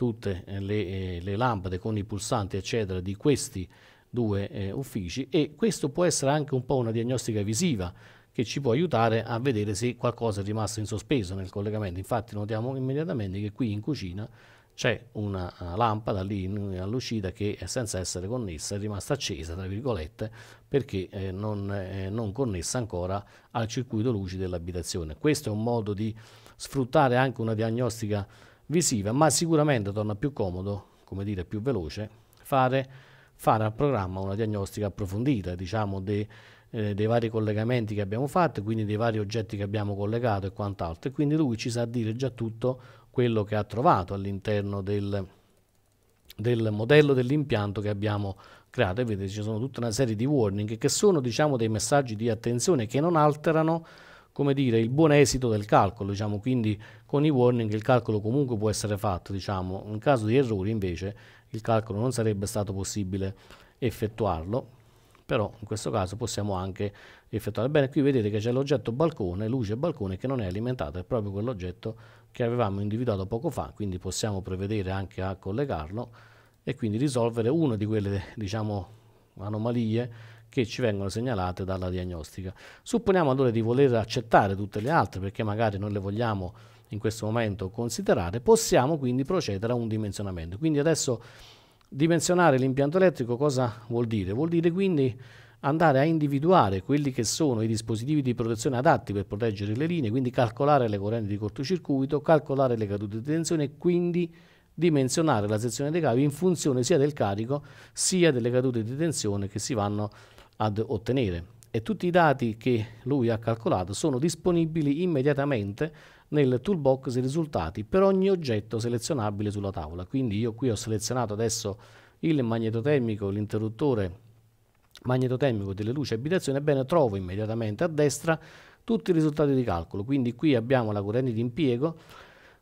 tutte eh, le, eh, le lampade con i pulsanti eccetera di questi due eh, uffici e questo può essere anche un po' una diagnostica visiva che ci può aiutare a vedere se qualcosa è rimasto in sospeso nel collegamento. Infatti notiamo immediatamente che qui in cucina c'è una eh, lampada lì all'uscita che senza essere connessa è rimasta accesa, tra virgolette, perché eh, non, eh, non connessa ancora al circuito luci dell'abitazione. Questo è un modo di sfruttare anche una diagnostica visiva, ma sicuramente torna più comodo, come dire, più veloce, fare, fare al programma una diagnostica approfondita, diciamo, dei, eh, dei vari collegamenti che abbiamo fatto, quindi dei vari oggetti che abbiamo collegato e quant'altro. E quindi lui ci sa dire già tutto quello che ha trovato all'interno del, del modello dell'impianto che abbiamo creato. E vedete, ci sono tutta una serie di warning che sono, diciamo, dei messaggi di attenzione che non alterano come dire, il buon esito del calcolo, diciamo, quindi con i warning il calcolo comunque può essere fatto, diciamo, in caso di errori invece il calcolo non sarebbe stato possibile effettuarlo, però in questo caso possiamo anche effettuare. Bene, qui vedete che c'è l'oggetto balcone, luce balcone che non è alimentato, è proprio quell'oggetto che avevamo individuato poco fa, quindi possiamo prevedere anche a collegarlo e quindi risolvere una di quelle, diciamo, anomalie che ci vengono segnalate dalla diagnostica. Supponiamo allora di voler accettare tutte le altre perché magari non le vogliamo in questo momento considerare, possiamo quindi procedere a un dimensionamento. Quindi adesso dimensionare l'impianto elettrico cosa vuol dire? Vuol dire quindi andare a individuare quelli che sono i dispositivi di protezione adatti per proteggere le linee, quindi calcolare le correnti di cortocircuito, calcolare le cadute di tensione e quindi dimensionare la sezione dei cavi in funzione sia del carico sia delle cadute di tensione che si vanno a ad ottenere e tutti i dati che lui ha calcolato sono disponibili immediatamente nel toolbox i risultati per ogni oggetto selezionabile sulla tavola. Quindi io qui ho selezionato adesso il magnetotermico, l'interruttore magnetotermico delle luci abitazione, ebbene trovo immediatamente a destra tutti i risultati di calcolo. Quindi qui abbiamo la corrente di impiego,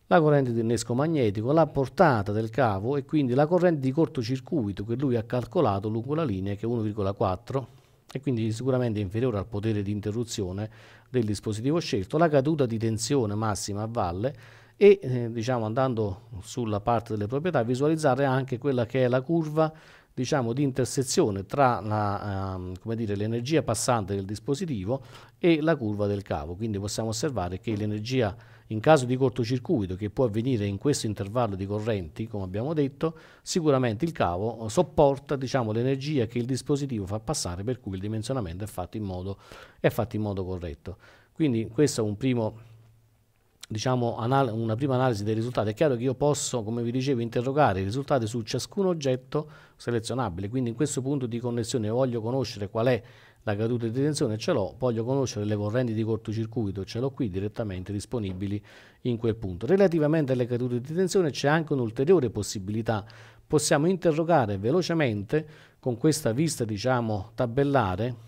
la corrente di innesco magnetico, la portata del cavo e quindi la corrente di cortocircuito che lui ha calcolato lungo la linea che è 1,4 e quindi sicuramente inferiore al potere di interruzione del dispositivo scelto, la caduta di tensione massima a valle e eh, diciamo andando sulla parte delle proprietà visualizzare anche quella che è la curva diciamo, di intersezione tra ehm, l'energia ehm, passante del dispositivo e la curva del cavo. Quindi possiamo osservare che l'energia in caso di cortocircuito che può avvenire in questo intervallo di correnti, come abbiamo detto, sicuramente il cavo sopporta diciamo, l'energia che il dispositivo fa passare per cui il dimensionamento è fatto in modo, fatto in modo corretto. Quindi questa è un primo diciamo, una prima analisi dei risultati. È chiaro che io posso, come vi dicevo, interrogare i risultati su ciascun oggetto selezionabile, quindi in questo punto di connessione voglio conoscere qual è la caduta di tensione ce l'ho, voglio conoscere le correnti di cortocircuito, ce l'ho qui direttamente disponibili in quel punto. Relativamente alle cadute di tensione c'è anche un'ulteriore possibilità, possiamo interrogare velocemente con questa vista diciamo tabellare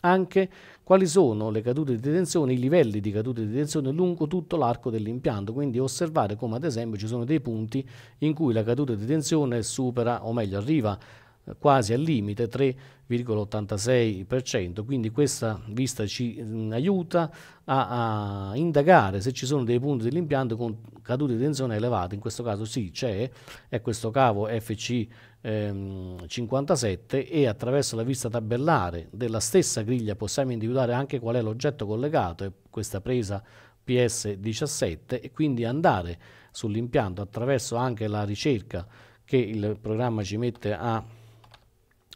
anche quali sono le cadute di tensione, i livelli di cadute di tensione lungo tutto l'arco dell'impianto, quindi osservare come ad esempio ci sono dei punti in cui la caduta di tensione supera o meglio arriva quasi al limite 3,86%, quindi questa vista ci mh, aiuta a, a, indagare se ci sono dei punti dell'impianto con cadute di tensione elevate, in questo caso sì c'è, è questo cavo FC ehm, 57 e attraverso la vista tabellare della stessa griglia possiamo individuare anche qual è l'oggetto collegato e questa presa PS 17 e quindi andare sull'impianto attraverso anche la ricerca che il programma ci mette a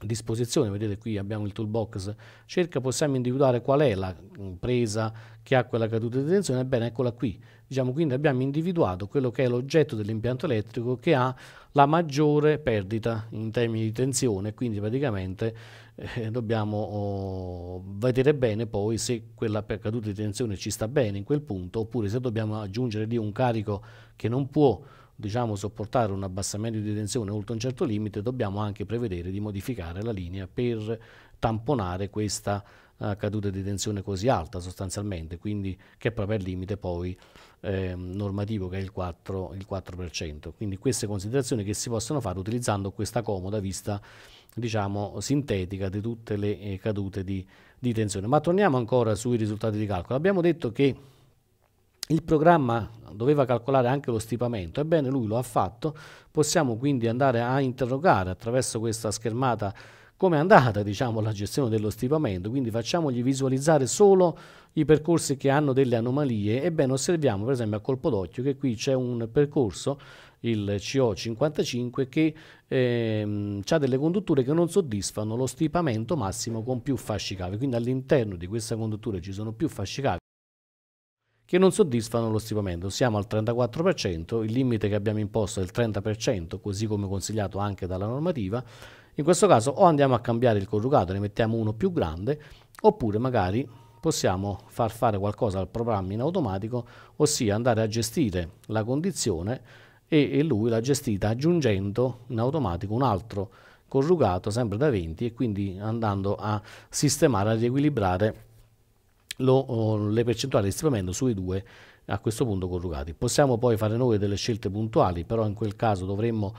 disposizione, vedete qui abbiamo il toolbox cerca, possiamo individuare qual è la mm, presa che ha quella caduta di tensione, ebbene eccola qui, diciamo quindi abbiamo individuato quello che è l'oggetto dell'impianto elettrico che ha la maggiore perdita in termini di tensione, quindi praticamente eh, dobbiamo oh, vedere bene poi se quella caduta di tensione ci sta bene in quel punto oppure se dobbiamo aggiungere lì un carico che non può diciamo, sopportare un abbassamento di tensione oltre un certo limite, dobbiamo anche prevedere di modificare la linea per tamponare questa eh, caduta di tensione così alta sostanzialmente, quindi che è proprio il limite poi eh, normativo che è il 4, il 4%. Quindi queste considerazioni che si possono fare utilizzando questa comoda vista diciamo, sintetica di tutte le eh, cadute di, di tensione. Ma torniamo ancora sui risultati di calcolo. Abbiamo detto che il programma doveva calcolare anche lo stipamento, ebbene lui lo ha fatto, possiamo quindi andare a interrogare attraverso questa schermata come è andata diciamo, la gestione dello stipamento, quindi facciamogli visualizzare solo i percorsi che hanno delle anomalie, ebbene osserviamo per esempio a colpo d'occhio che qui c'è un percorso, il CO55, che ehm, ha delle condutture che non soddisfano lo stipamento massimo con più fascicavi, quindi all'interno di questa conduttura ci sono più fascicavi che non soddisfano lo stipamento. Siamo al 34%, il limite che abbiamo imposto è il 30%, così come consigliato anche dalla normativa. In questo caso o andiamo a cambiare il corrugato, ne mettiamo uno più grande, oppure magari possiamo far fare qualcosa al programma in automatico, ossia andare a gestire la condizione e, lui l'ha gestita aggiungendo in automatico un altro corrugato sempre da 20 e quindi andando a sistemare, a riequilibrare lo, le percentuali di stipendio sui due a questo punto corrugati. Possiamo poi fare noi delle scelte puntuali, però in quel caso dovremmo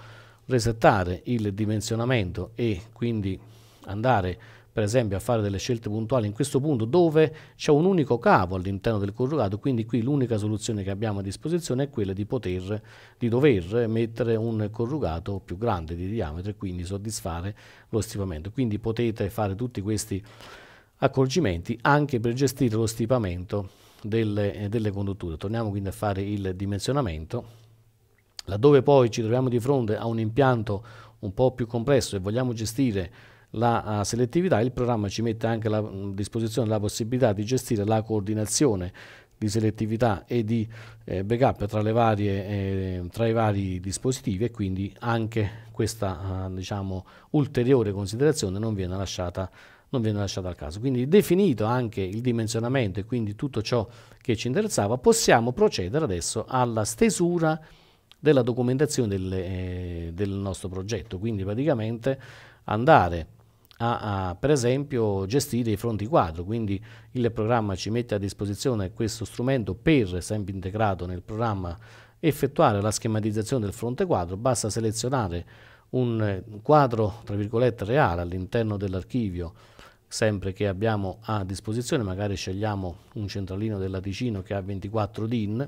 resettare il dimensionamento e quindi andare per esempio a fare delle scelte puntuali in questo punto dove c'è un unico cavo all'interno del corrugato, quindi qui l'unica soluzione che abbiamo a disposizione è quella di poter, di dover mettere un corrugato più grande di diametro e quindi soddisfare lo stipamento. Quindi potete fare tutti questi accorgimenti anche per gestire lo stipamento delle, eh, delle condutture. Torniamo quindi a fare il dimensionamento. Laddove poi ci troviamo di fronte a un impianto un po' più complesso e vogliamo gestire la eh, selettività, il programma ci mette anche a mm, disposizione la possibilità di gestire la coordinazione di selettività e di eh, backup tra, varie, eh, tra, i vari dispositivi e quindi anche questa uh, diciamo, ulteriore considerazione non viene lasciata non viene lasciato al caso. Quindi definito anche il dimensionamento e quindi tutto ciò che ci interessava, possiamo procedere adesso alla stesura della documentazione del, eh, del nostro progetto, quindi praticamente andare a, a, per esempio gestire i fronti quadro, quindi il programma ci mette a disposizione questo strumento per, sempre integrato nel programma, effettuare la schematizzazione del fronte quadro, basta selezionare un eh, quadro tra virgolette reale all'interno dell'archivio sempre che abbiamo a disposizione, magari scegliamo un centralino della Ticino che ha 24 DIN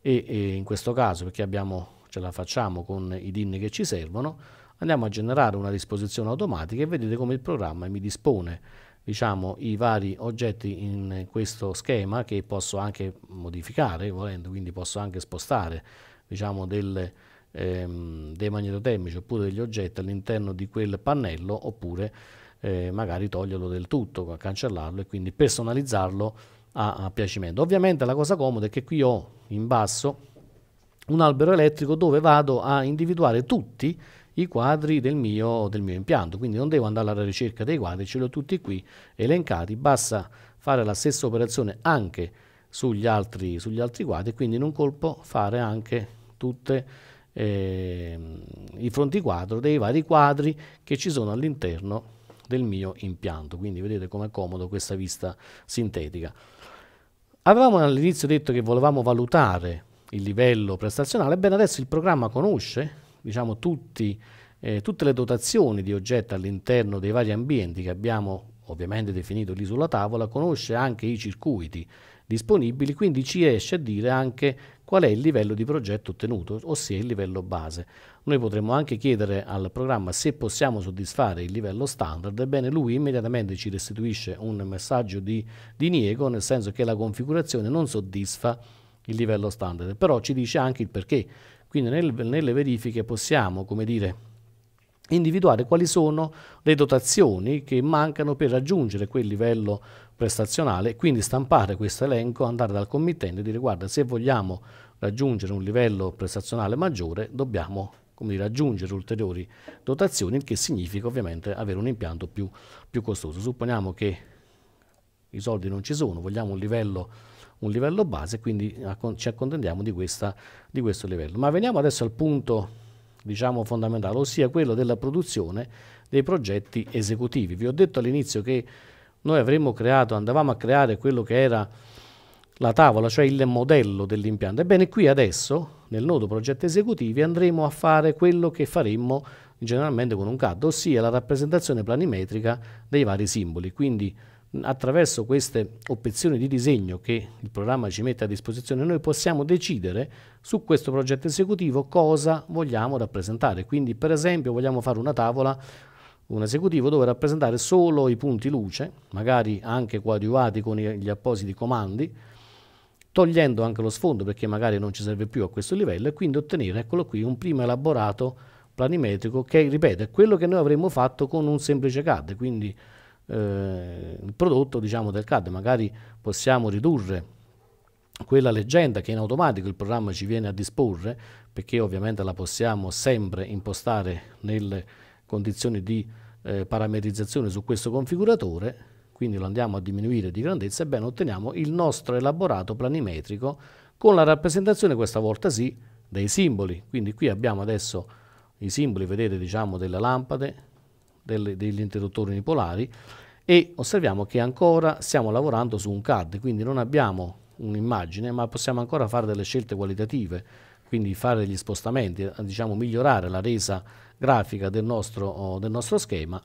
e, e in questo caso perché abbiamo, ce la facciamo con i DIN che ci servono, andiamo a generare una disposizione automatica e vedete come il programma mi dispone diciamo, i vari oggetti in questo schema che posso anche modificare volendo, quindi posso anche spostare diciamo, del, ehm, dei magnetotermici oppure degli oggetti all'interno di quel pannello oppure eh, magari toglierlo del tutto, cancellarlo e quindi personalizzarlo a, a piacimento. Ovviamente la cosa comoda è che qui ho in basso un albero elettrico dove vado a individuare tutti i quadri del mio, del mio, impianto, quindi non devo andare alla ricerca dei quadri, ce li ho tutti qui elencati, basta fare la stessa operazione anche sugli altri, sugli altri quadri e quindi in un colpo fare anche tutti eh, i fronti quadro dei vari quadri che ci sono all'interno del mio impianto. Quindi vedete com'è comodo questa vista sintetica. Avevamo all'inizio detto che volevamo valutare il livello prestazionale, ebbene adesso il programma conosce diciamo, tutti, eh, tutte le dotazioni di oggetto all'interno dei vari ambienti che abbiamo ovviamente definito lì sulla tavola, conosce anche i circuiti disponibili, quindi ci riesce a dire anche qual è il livello di progetto ottenuto, ossia il livello base. Noi potremmo anche chiedere al programma se possiamo soddisfare il livello standard, ebbene lui immediatamente ci restituisce un messaggio di diniego, nel senso che la configurazione non soddisfa il livello standard, però ci dice anche il perché. Quindi nel, nelle verifiche possiamo, come dire, individuare quali sono le dotazioni che mancano per raggiungere quel livello prestazionale, quindi stampare questo elenco, andare dal committente e dire guarda se vogliamo raggiungere un livello prestazionale maggiore dobbiamo come dire, ulteriori dotazioni, il che significa ovviamente avere un impianto più, più costoso. Supponiamo che i soldi non ci sono, vogliamo un livello, un livello base, quindi ci accontentiamo di, questa, di questo livello. Ma veniamo adesso al punto diciamo, fondamentale, ossia quello della produzione dei progetti esecutivi. Vi ho detto all'inizio che noi avremmo creato, andavamo a creare quello che era la tavola, cioè il modello dell'impianto. Ebbene, qui adesso, nel nodo progetti esecutivi, andremo a fare quello che faremmo generalmente con un CAD, ossia la rappresentazione planimetrica dei vari simboli. Quindi attraverso queste opzioni di disegno che il programma ci mette a disposizione noi possiamo decidere su questo progetto esecutivo cosa vogliamo rappresentare. Quindi per esempio vogliamo fare una tavola un esecutivo dove rappresentare solo i punti luce, magari anche coadiuvati con gli appositi comandi, togliendo anche lo sfondo perché magari non ci serve più a questo livello e quindi ottenere, eccolo qui, un primo elaborato planimetrico che, ripeto, è quello che noi avremmo fatto con un semplice CAD, quindi eh, il prodotto diciamo, del CAD, magari possiamo ridurre quella leggenda che in automatico il programma ci viene a disporre, perché ovviamente la possiamo sempre impostare nelle condizioni di eh, parametrizzazione su questo configuratore, quindi lo andiamo a diminuire di grandezza, ebbene otteniamo il nostro elaborato planimetrico con la rappresentazione, questa volta sì, dei simboli. Quindi qui abbiamo adesso i simboli, vedete, diciamo, delle lampade, delle, degli interruttori unipolari e osserviamo che ancora stiamo lavorando su un CAD, quindi non abbiamo un'immagine, ma possiamo ancora fare delle scelte qualitative, quindi fare degli spostamenti, diciamo migliorare la resa grafica del nostro, del nostro schema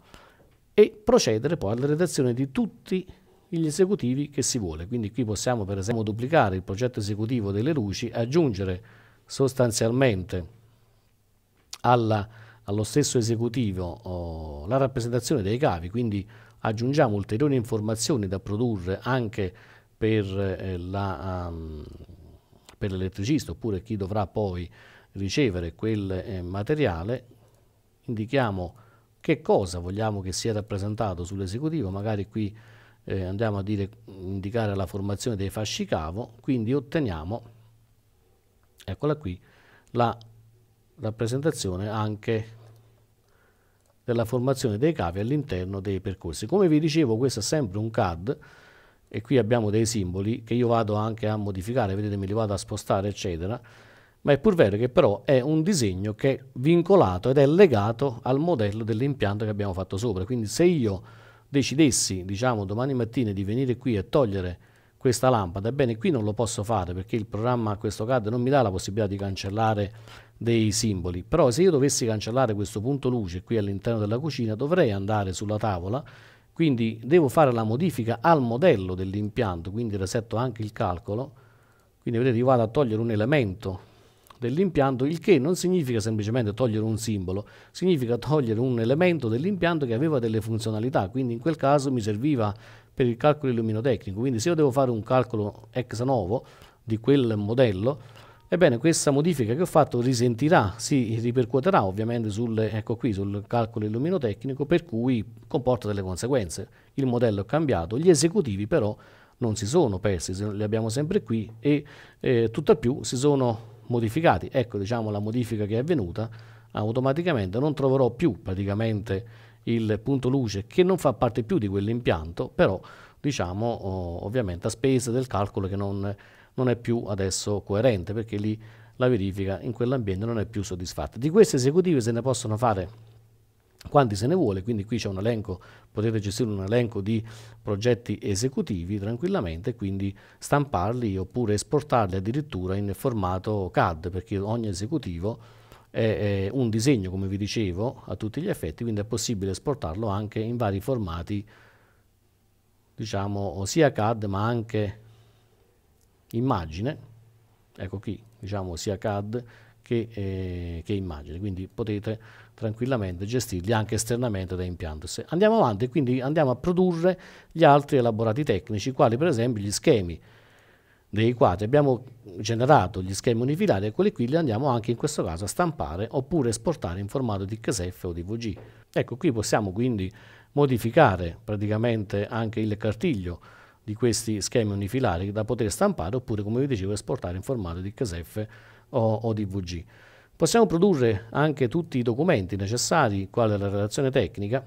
e procedere poi alla redazione di tutti gli esecutivi che si vuole. Quindi qui possiamo per esempio duplicare il progetto esecutivo delle luci, aggiungere sostanzialmente alla, allo stesso esecutivo oh, la rappresentazione dei cavi, quindi aggiungiamo ulteriori informazioni da produrre anche per, eh, ehm, l'elettricista um, oppure chi dovrà poi ricevere quel eh, materiale, indichiamo che cosa vogliamo che sia rappresentato sull'esecutivo, magari qui eh, andiamo a dire, indicare la formazione dei fasci cavo, quindi otteniamo, eccola qui, la rappresentazione anche della formazione dei cavi all'interno dei percorsi. Come vi dicevo questo è sempre un CAD e qui abbiamo dei simboli che io vado anche a modificare, vedete me li vado a spostare eccetera, ma è pur vero che però è un disegno che è vincolato ed è legato al modello dell'impianto che abbiamo fatto sopra. Quindi se io decidessi, diciamo, domani mattina di venire qui e togliere questa lampada, ebbene qui non lo posso fare perché il programma a questo CAD non mi dà la possibilità di cancellare dei simboli, però se io dovessi cancellare questo punto luce qui all'interno della cucina dovrei andare sulla tavola quindi devo fare la modifica al modello dell'impianto, quindi resetto anche il calcolo, quindi vedete io vado a togliere un elemento dell'impianto, il che non significa semplicemente togliere un simbolo, significa togliere un elemento dell'impianto che aveva delle funzionalità, quindi in quel caso mi serviva per il calcolo illuminotecnico, quindi se io devo fare un calcolo ex novo di quel modello, ebbene questa modifica che ho fatto risentirà, si ripercuoterà ovviamente sul, ecco qui, sul calcolo illuminotecnico, per cui comporta delle conseguenze. Il modello è cambiato, gli esecutivi però non si sono persi, li abbiamo sempre qui e eh, tutt'al più si sono modificati. Ecco diciamo la modifica che è avvenuta, automaticamente non troverò più praticamente il punto luce che non fa parte più di quell'impianto, però diciamo oh, ovviamente a spese del calcolo che non, non è più adesso coerente perché lì la verifica in quell'ambiente non è più soddisfatta. Di queste esecutive se ne possono fare quanti se ne vuole, quindi qui c'è un elenco, potete gestire un elenco di progetti esecutivi tranquillamente, quindi stamparli oppure esportarli addirittura in formato CAD, perché ogni esecutivo è, è un disegno, come vi dicevo, a tutti gli effetti, quindi è possibile esportarlo anche in vari formati, diciamo sia CAD ma anche immagine, ecco qui, diciamo sia CAD che, eh, che immagine, quindi potete tranquillamente gestirli anche esternamente da Impiantus. Andiamo avanti, quindi andiamo a produrre gli altri elaborati tecnici, quali per esempio gli schemi dei quadri. Abbiamo generato gli schemi unifilari e quelli qui li andiamo anche in questo caso a stampare oppure esportare in formato di XF o DVG. Ecco, qui possiamo quindi modificare praticamente anche il cartiglio di questi schemi unifilari da poter stampare oppure, come vi dicevo, esportare in formato di XF o, o di Possiamo produrre anche tutti i documenti necessari, quale la relazione tecnica,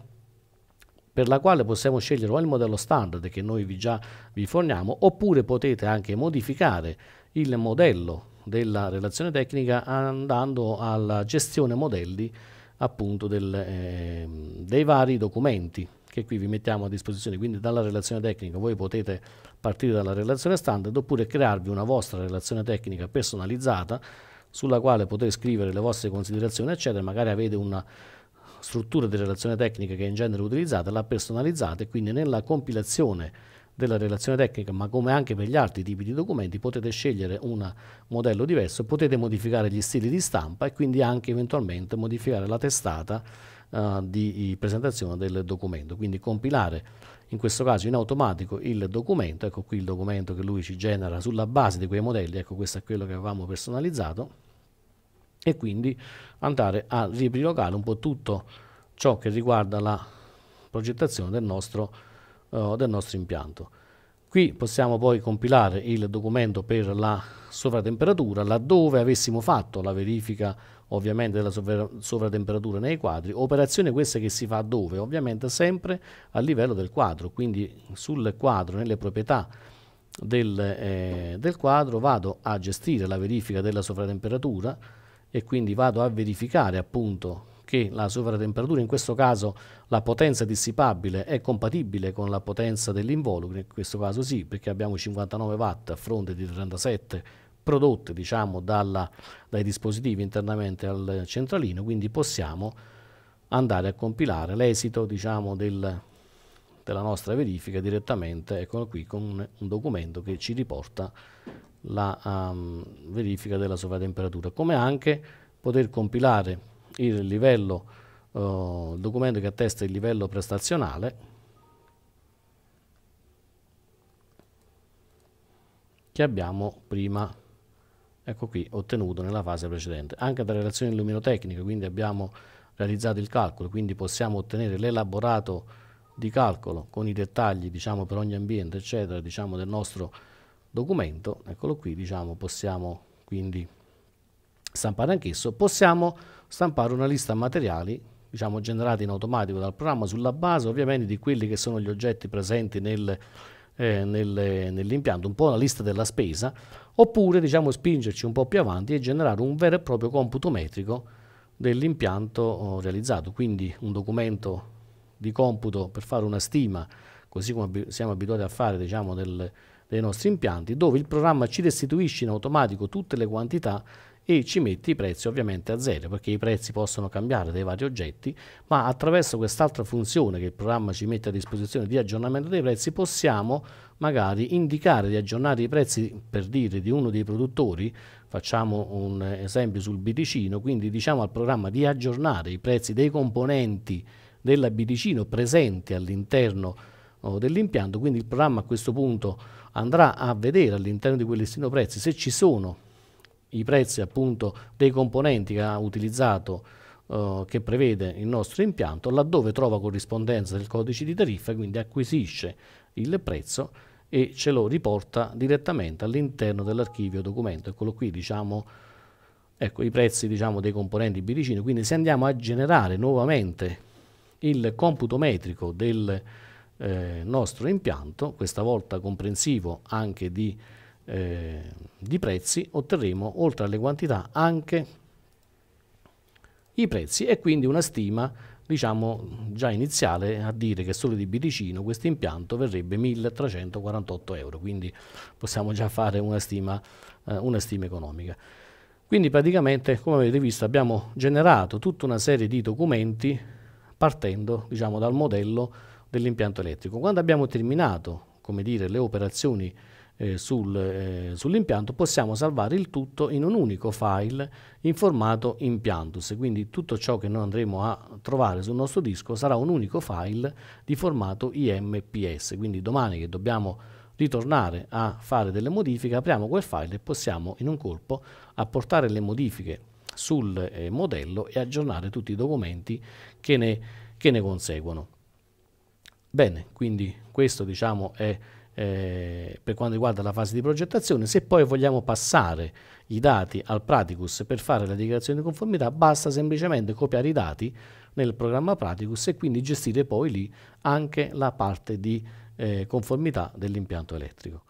per la quale possiamo scegliere o il modello standard che noi vi già vi forniamo, oppure potete anche modificare il modello della relazione tecnica andando alla gestione modelli appunto del, eh, dei vari documenti che qui vi mettiamo a disposizione. Quindi dalla relazione tecnica voi potete partire dalla relazione standard oppure crearvi una vostra relazione tecnica personalizzata sulla quale poter scrivere le vostre considerazioni, eccetera, magari avete una struttura di relazione tecnica che in genere utilizzate, la personalizzate, quindi nella compilazione della relazione tecnica, ma come anche per gli altri tipi di documenti, potete scegliere un modello diverso, potete modificare gli stili di stampa e quindi anche eventualmente modificare la testata uh, di presentazione del documento, quindi compilare in questo caso in automatico il documento, ecco qui il documento che lui ci genera sulla base di quei modelli, ecco questo è quello che avevamo personalizzato, e quindi andare a riprilocare un po' tutto ciò che riguarda la progettazione del nostro, uh, del nostro impianto. Qui possiamo poi compilare il documento per la sovratemperatura, laddove avessimo fatto la verifica ovviamente della sovratemperatura nei quadri, operazione questa che si fa dove? Ovviamente sempre a livello del quadro, quindi sul quadro, nelle proprietà del, eh, del quadro vado a gestire la verifica della sovratemperatura e quindi vado a verificare appunto che la sovratemperatura, in questo caso la potenza dissipabile, è compatibile con la potenza dell'involucro, in questo caso sì, perché abbiamo 59 watt a fronte di 37 prodotte diciamo, dalla, dai dispositivi internamente al centralino, quindi possiamo andare a compilare l'esito diciamo, del, della nostra verifica direttamente, eccolo qui, con un, un documento che ci riporta la um, verifica della sovratemperatura, come anche poter compilare il livello, eh, il documento che attesta il livello prestazionale che abbiamo prima ecco qui, ottenuto nella fase precedente. Anche da relazioni luminotecniche, quindi abbiamo realizzato il calcolo, quindi possiamo ottenere l'elaborato di calcolo con i dettagli diciamo, per ogni ambiente eccetera diciamo, del nostro documento eccolo qui diciamo, possiamo quindi stampare anch'esso, possiamo stampare una lista materiali diciamo, generati in automatico dal programma sulla base ovviamente di quelli che sono gli oggetti presenti nel, eh, nel, nell'impianto, un po' la lista della spesa, oppure diciamo, spingerci un po' più avanti e generare un vero e proprio computo metrico dell'impianto oh, realizzato, quindi un documento di computo per fare una stima, così come siamo abituati a fare diciamo, del, dei nostri impianti, dove il programma ci restituisce in automatico tutte le quantità e ci metti i prezzi ovviamente a zero perché i prezzi possono cambiare dei vari oggetti ma attraverso quest'altra funzione che il programma ci mette a disposizione di aggiornamento dei prezzi possiamo magari indicare di aggiornare i prezzi per dire di uno dei produttori facciamo un esempio sul biticino quindi diciamo al programma di aggiornare i prezzi dei componenti della biticino presenti all'interno oh, dell'impianto quindi il programma a questo punto andrà a vedere all'interno di quel listino prezzi se ci sono i prezzi appunto dei componenti che ha utilizzato eh, che prevede il nostro impianto, laddove trova corrispondenza del codice di tariffa, quindi acquisisce il prezzo e ce lo riporta direttamente all'interno dell'archivio documento. Eccolo qui, diciamo, ecco, i prezzi diciamo, dei componenti biricino. Quindi se andiamo a generare nuovamente il computo metrico del eh, nostro impianto, questa volta comprensivo anche di eh, di prezzi otterremo oltre alle quantità anche i prezzi e quindi una stima diciamo già iniziale a dire che solo di Biticino questo impianto verrebbe 1348 euro quindi possiamo già fare una stima, eh, una stima economica quindi praticamente come avete visto abbiamo generato tutta una serie di documenti partendo diciamo, dal modello dell'impianto elettrico quando abbiamo terminato come dire le operazioni eh, sul, eh, sull'impianto, possiamo salvare il tutto in un unico file in formato impiantus, quindi tutto ciò che noi andremo a trovare sul nostro disco sarà un unico file di formato IMPS, quindi domani che dobbiamo ritornare a fare delle modifiche, apriamo quel file e possiamo in un colpo apportare le modifiche sul eh, modello e aggiornare tutti i documenti che ne, che ne conseguono. Bene, quindi questo diciamo è eh, per quanto riguarda la fase di progettazione. Se poi vogliamo passare i dati al Praticus per fare la dichiarazione di conformità, basta semplicemente copiare i dati nel programma Praticus e quindi gestire poi lì anche la parte di eh, conformità dell'impianto elettrico.